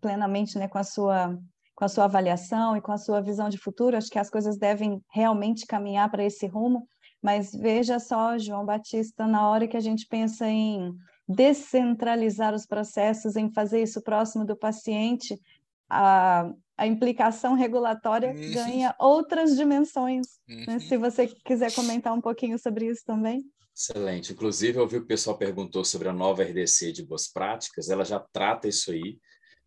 plenamente né, com, a sua, com a sua avaliação e com a sua visão de futuro. Acho que as coisas devem realmente caminhar para esse rumo. Mas veja só, João Batista, na hora que a gente pensa em descentralizar os processos, em fazer isso próximo do paciente, a, a implicação regulatória isso. ganha outras dimensões. Né? Uhum. Né? Se você quiser comentar um pouquinho sobre isso também. Excelente. Inclusive, eu vi o pessoal perguntou sobre a nova RDC de boas práticas, ela já trata isso aí,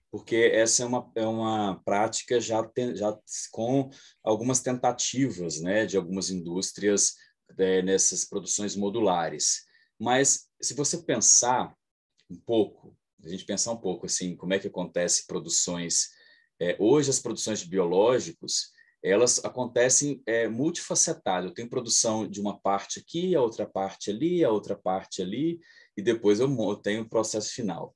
porque essa é uma, é uma prática já, já com algumas tentativas né, de algumas indústrias é, nessas produções modulares. Mas se você pensar um pouco, a gente pensar um pouco assim, como é que acontece produções é, hoje as produções de biológicos elas acontecem é, multifacetadas. Eu tenho produção de uma parte aqui, a outra parte ali, a outra parte ali, e depois eu, eu tenho o processo final.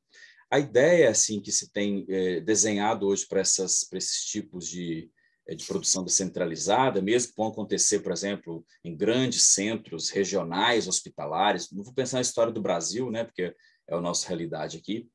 A ideia assim que se tem é, desenhado hoje para esses tipos de, é, de produção descentralizada, mesmo que vão acontecer, por exemplo, em grandes centros regionais, hospitalares. Não vou pensar na história do Brasil, né, porque é a nossa realidade aqui.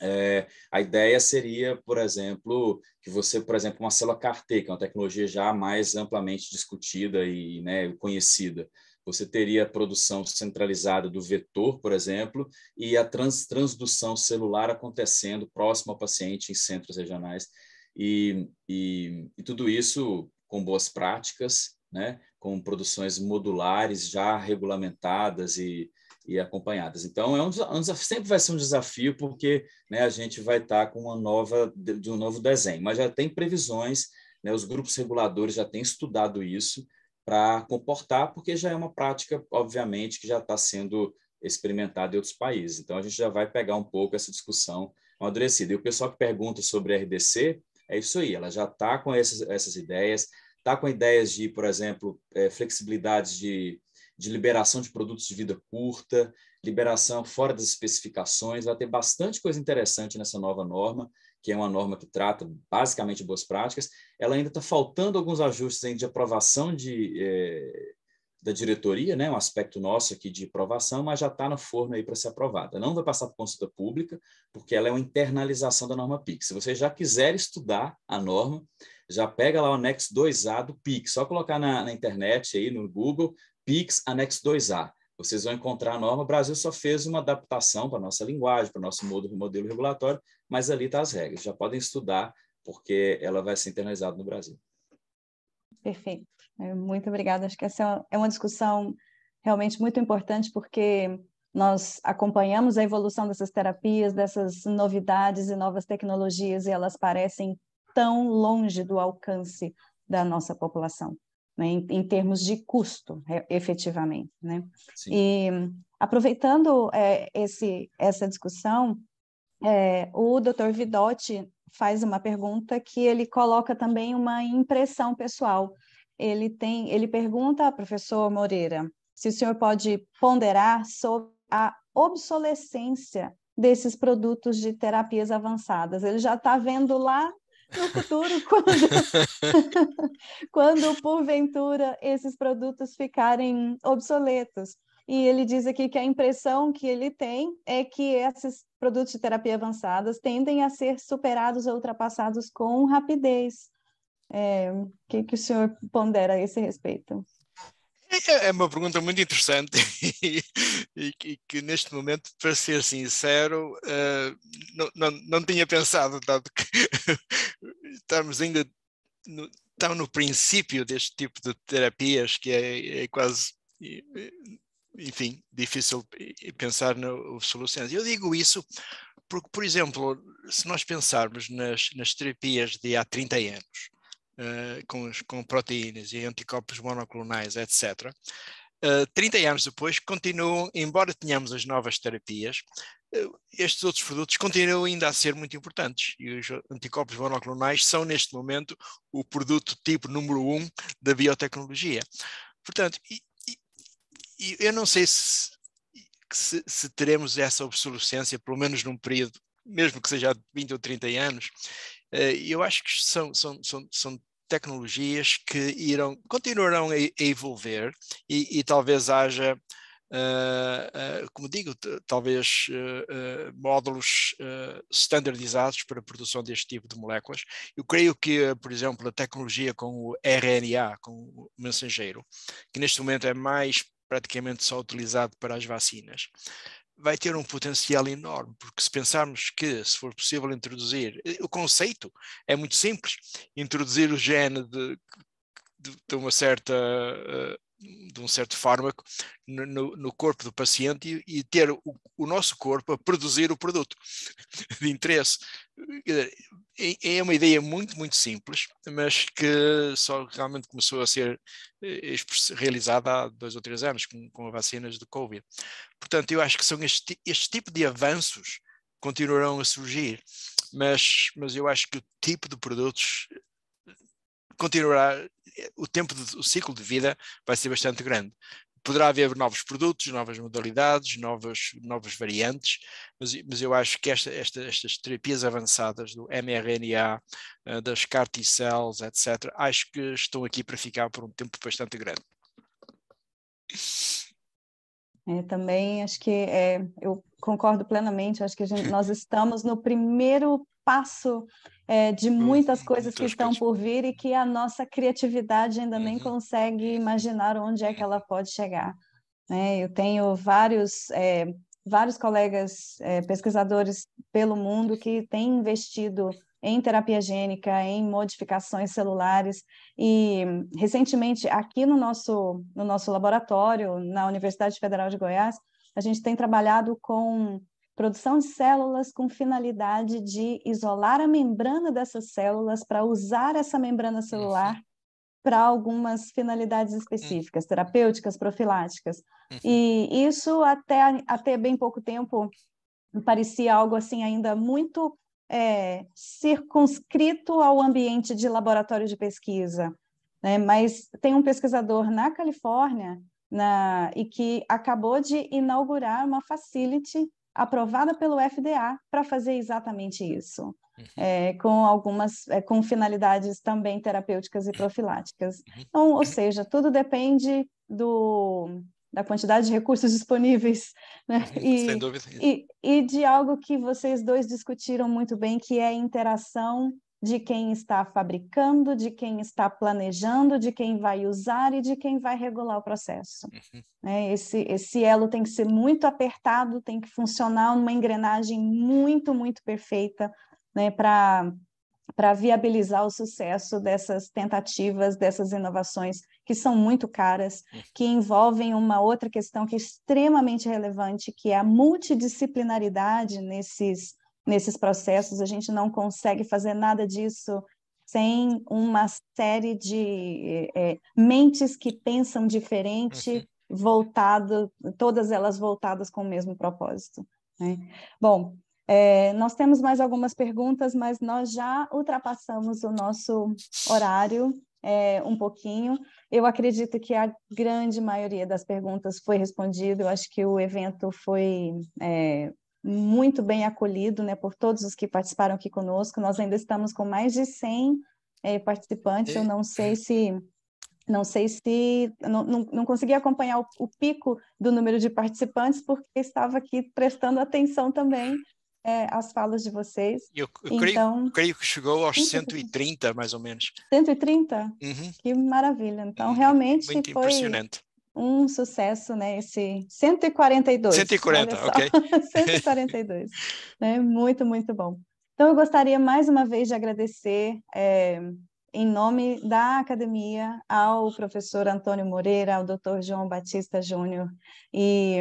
É, a ideia seria, por exemplo, que você, por exemplo, uma célula CAR-T, que é uma tecnologia já mais amplamente discutida e né, conhecida, você teria a produção centralizada do vetor, por exemplo, e a trans transdução celular acontecendo próximo ao paciente em centros regionais. E, e, e tudo isso com boas práticas, né? com produções modulares já regulamentadas e, e acompanhadas. Então, é um, sempre vai ser um desafio, porque né, a gente vai estar tá com uma nova, de um novo desenho, mas já tem previsões, né, os grupos reguladores já têm estudado isso para comportar, porque já é uma prática, obviamente, que já está sendo experimentada em outros países. Então, a gente já vai pegar um pouco essa discussão amadurecida. E o pessoal que pergunta sobre RDC, é isso aí, ela já está com essas, essas ideias, está com ideias de, por exemplo, é, flexibilidades de, de liberação de produtos de vida curta, liberação fora das especificações, vai ter bastante coisa interessante nessa nova norma, que é uma norma que trata basicamente boas práticas, ela ainda está faltando alguns ajustes de aprovação de, eh, da diretoria, né, um aspecto nosso aqui de aprovação, mas já está no forno aí para ser aprovada. Não vai passar por consulta pública, porque ela é uma internalização da norma PIC. Se você já quiser estudar a norma, já pega lá o anexo 2A do PIC. Só colocar na, na internet aí, no Google, PICS anexo 2A. Vocês vão encontrar a norma. O Brasil só fez uma adaptação para a nossa linguagem, para o nosso modelo, modelo regulatório, mas ali está as regras. Já podem estudar, porque ela vai ser internalizada no Brasil. Perfeito. É, muito obrigada. Acho que essa é, é uma discussão realmente muito importante, porque nós acompanhamos a evolução dessas terapias, dessas novidades e novas tecnologias, e elas parecem tão longe do alcance da nossa população, né? em, em, termos de custo, é, efetivamente. Né? E aproveitando é, esse, essa discussão, é, o Dr. Vidotti faz uma pergunta que ele coloca também uma impressão pessoal ele tem, ele pergunta professor Moreira se o senhor pode ponderar sobre a obsolescência desses produtos de terapias avançadas. Ele já está vendo lá no futuro, quando, quando porventura esses produtos ficarem obsoletos. E ele diz aqui que a impressão que ele tem é que esses produtos de terapia avançadas tendem a ser superados ou ultrapassados com rapidez. É, o que, que o senhor pondera a esse respeito? É, é uma pergunta muito interessante e, e, que neste momento, para ser sincero, uh, não, não, não, tinha pensado, dado que estamos ainda no, tão no princípio deste tipo de terapias que é, é quase, enfim, difícil pensar nas soluções. Eu digo isso porque, por exemplo, se nós pensarmos nas, nas terapias de há 30 anos, uh, com, com, proteínas e anticorpos monoclonais, etc. Uh, 30 anos depois, continuam, embora tenhamos as novas terapias, uh, estes outros produtos continuam ainda a ser muito importantes. E os anticorpos monoclonais são, neste momento, o produto tipo número um da biotecnologia. Portanto, e, e, eu não sei se, se, se teremos essa obsolescência, pelo menos num período mesmo que seja há 20 ou 30 anos, eh, e eu acho que são, são, são, são tecnologias que irão, continuarão a, evoluir evolver e, e, talvez haja, uh, uh, como digo, talvez uh, módulos standardizados para a produção deste tipo de moléculas. Eu creio que, por exemplo, a tecnologia com o RNA, com o mensageiro, que neste momento é mais praticamente só utilizado para as vacinas vai ter um potencial enorme, porque se pensarmos que, se for possível introduzir, eh, o conceito é muito simples, introduzir o gene de, de, de uma certa eh, de um certo fármaco no, no corpo do paciente e, e ter o, o, nosso corpo a produzir o produto de interesse. É, é uma ideia muito, muito simples, mas que só realmente começou a ser eh, realizada há dois ou três anos com, com as vacinas de Covid. Portanto, eu acho que são este, este tipo de avanços continuarão a surgir, mas, mas eu acho que o tipo de produtos continuará o tempo, de, o ciclo de vida vai ser bastante grande. Poderá haver novos produtos, novas modalidades, novas, novas variantes, mas, mas eu acho que esta, esta, estas terapias avançadas do mRNA, eh, das CAR T-cells, etc., acho que estão aqui para ficar por um tempo bastante grande. É, também acho que é, eu concordo plenamente, acho que gente, nós estamos no primeiro passo é, de muitas coisas que estão por vir e que a nossa criatividade ainda nem uhum. consegue imaginar onde é que ela pode chegar. Né? Eu tenho vários, é, vários colegas é, pesquisadores pelo mundo que têm investido em terapia gênica, em modificações celulares. E recentemente, aqui no nosso, no nosso laboratório, na Universidade Federal de Goiás, a gente tem trabalhado com produção de células com finalidade de isolar a membrana dessas células para usar essa membrana celular para algumas finalidades específicas, terapêuticas, profiláticas. Uhum. E isso até, até bem pouco tempo parecia algo assim ainda muito é, circunscrito ao ambiente de laboratório de pesquisa. Né? Mas tem um pesquisador na Califórnia na, e que acabou de inaugurar uma facility aprovada pelo FDA para fazer exatamente isso, uhum. é, com algumas é, com finalidades também terapêuticas e profiláticas. Uhum. Então, ou seja, tudo depende do da quantidade de recursos disponíveis, né? Uhum. E, Sem dúvida. E, e de algo que vocês dois discutiram muito bem, que é a interação de quem está fabricando, de quem está planejando, de quem vai usar e de quem vai regular o processo. Uhum. Né, esse, esse elo tem que ser muito apertado, tem que funcionar numa engrenagem muito, muito perfeita né, para viabilizar o sucesso dessas tentativas, dessas inovações que são muito caras, uhum. que envolvem uma outra questão que é extremamente relevante, que é a multidisciplinaridade nesses nesses processos, a gente não consegue fazer nada disso sem uma série de é, mentes que pensam diferente, uhum. voltado, todas elas voltadas com o mesmo propósito. Né? Bom, é, nós temos mais algumas perguntas, mas nós já ultrapassamos o nosso horário é, um pouquinho. Eu acredito que a grande maioria das perguntas foi respondida. Eu acho que o evento foi é, muito bem acolhido né, por todos os que participaram aqui conosco. Nós ainda estamos com mais de 100 é, eh, participantes. Eu não sei se não sei se não, não, não consegui acompanhar o, o, pico do número de participantes porque estava aqui prestando atenção também é, às falas de vocês. Eu, eu então, creio, creio, que chegou aos 130 mais ou menos. 130? Uhum. Que maravilha! Então uhum. realmente Muito foi impressionante. Um sucesso, né? Esse 142. 140, ok. 142. né? Muito, muito bom. Então, eu gostaria mais uma vez de agradecer, é, em nome da academia, ao professor Antônio Moreira, ao doutor João Batista Júnior, e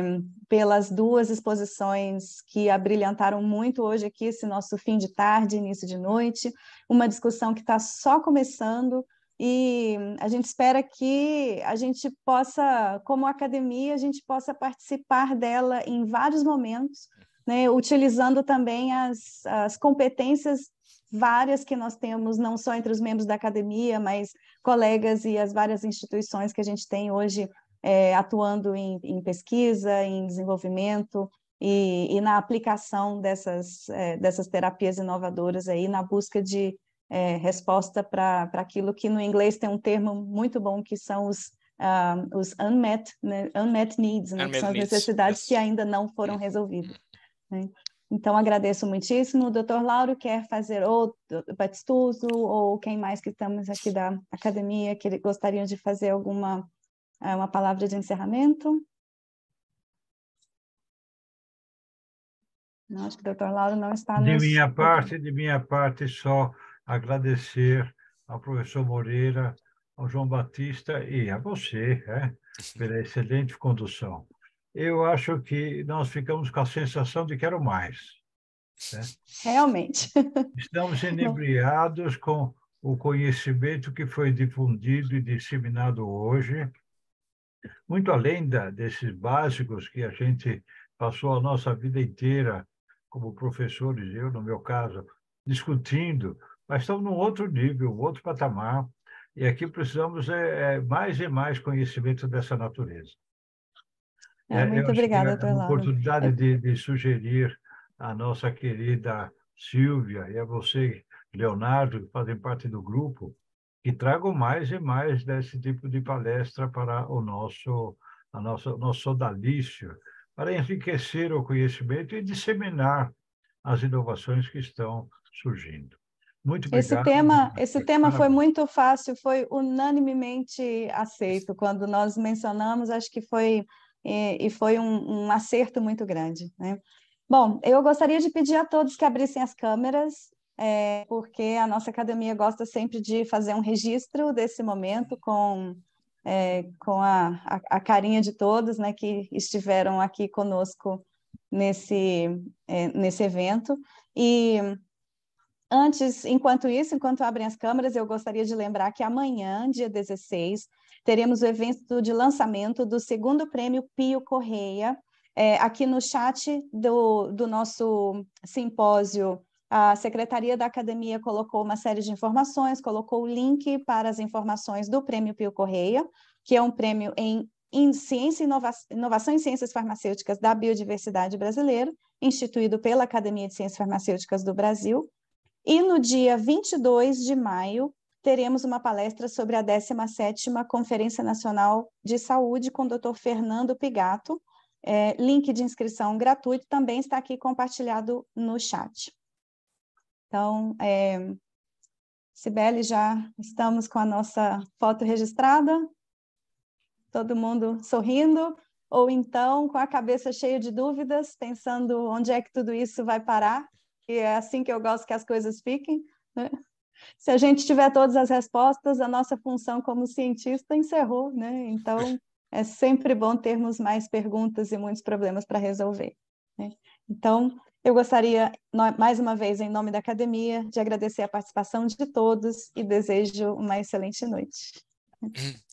pelas duas exposições que abrilhantaram muito hoje aqui, esse nosso fim de tarde, início de noite, uma discussão que está só começando e a gente espera que a gente possa, como academia, a gente possa participar dela em vários momentos, né, utilizando também as, as competências várias que nós temos, não só entre os membros da academia, mas colegas e as várias instituições que a gente tem hoje é, atuando em, em, pesquisa, em desenvolvimento e, e na aplicação dessas, é, dessas terapias inovadoras aí na busca de é, resposta para aquilo que no inglês tem um termo muito bom, que são os, uh, os unmet, né? unmet needs, né? Unmet que são as necessidades que ainda não foram resolvidas. Né? Então, agradeço muitíssimo. O doutor Lauro quer fazer outro Batistuso ou quem mais que estamos aqui da academia que gostariam de fazer alguma ah, uma palavra de encerramento? Não, acho que o doutor Lauro não está... De minha parte, de minha parte, só agradecer ao professor Moreira, ao João Batista e a você né, pela excelente condução. Eu acho que nós ficamos com a sensação de quero mais. Né? Realmente. Estamos inebriados com o conhecimento que foi difundido e disseminado hoje, muito além da, desses básicos que a gente passou a nossa vida inteira como professores, eu no meu caso, discutindo mas estamos num outro nível, outro patamar, e aqui precisamos é, é mais e mais conhecimento dessa natureza. É, é muito obrigada pela é oportunidade de, de sugerir à nossa querida Silvia e a você, Leonardo, que fazem parte do grupo, que tragam mais e mais desse tipo de palestra para o nosso, a nossa, nosso sodalício para enriquecer o conhecimento e disseminar as inovações que estão surgindo. Muito obrigado. Esse tema, esse tema foi muito fácil, foi unanimemente aceito. Quando nós mencionamos, acho que foi e, e foi um, um, acerto muito grande. Né? Bom, eu gostaria de pedir a todos que abrissem as câmeras, é, porque a nossa academia gosta sempre de fazer um registro desse momento com, é, com a, a, a, carinha de todos né, que estiveram aqui conosco nesse, é, nesse evento. E Antes, enquanto isso, enquanto abrem as câmeras, eu gostaria de lembrar que amanhã, dia 16, teremos o evento de lançamento do segundo prêmio Pio Correia, é, aqui no chat do, do nosso simpósio. A Secretaria da Academia colocou uma série de informações, colocou o link para as informações do Prêmio Pio Correia, que é um prêmio em, em Ciência Inova Inovação em Ciências Farmacêuticas da Biodiversidade Brasileira, instituído pela Academia de Ciências Farmacêuticas do Brasil. E no dia 22 de maio, teremos uma palestra sobre a 17ª Conferência Nacional de Saúde com o Dr. Fernando Pigato. É, link de inscrição gratuito também está aqui compartilhado no chat. Então, é, Sibeli, já estamos com a nossa foto registrada. Todo mundo sorrindo, ou então com a cabeça cheia de dúvidas, pensando onde é que tudo isso vai parar é assim que eu gosto que as coisas fiquem. Né? Se a gente tiver todas as respostas, a nossa função como cientista encerrou, né? Então, é sempre bom termos mais perguntas e muitos problemas para resolver. Né? Então, eu gostaria, mais uma vez, em nome da academia, de agradecer a participação de todos e desejo uma excelente noite. Hum.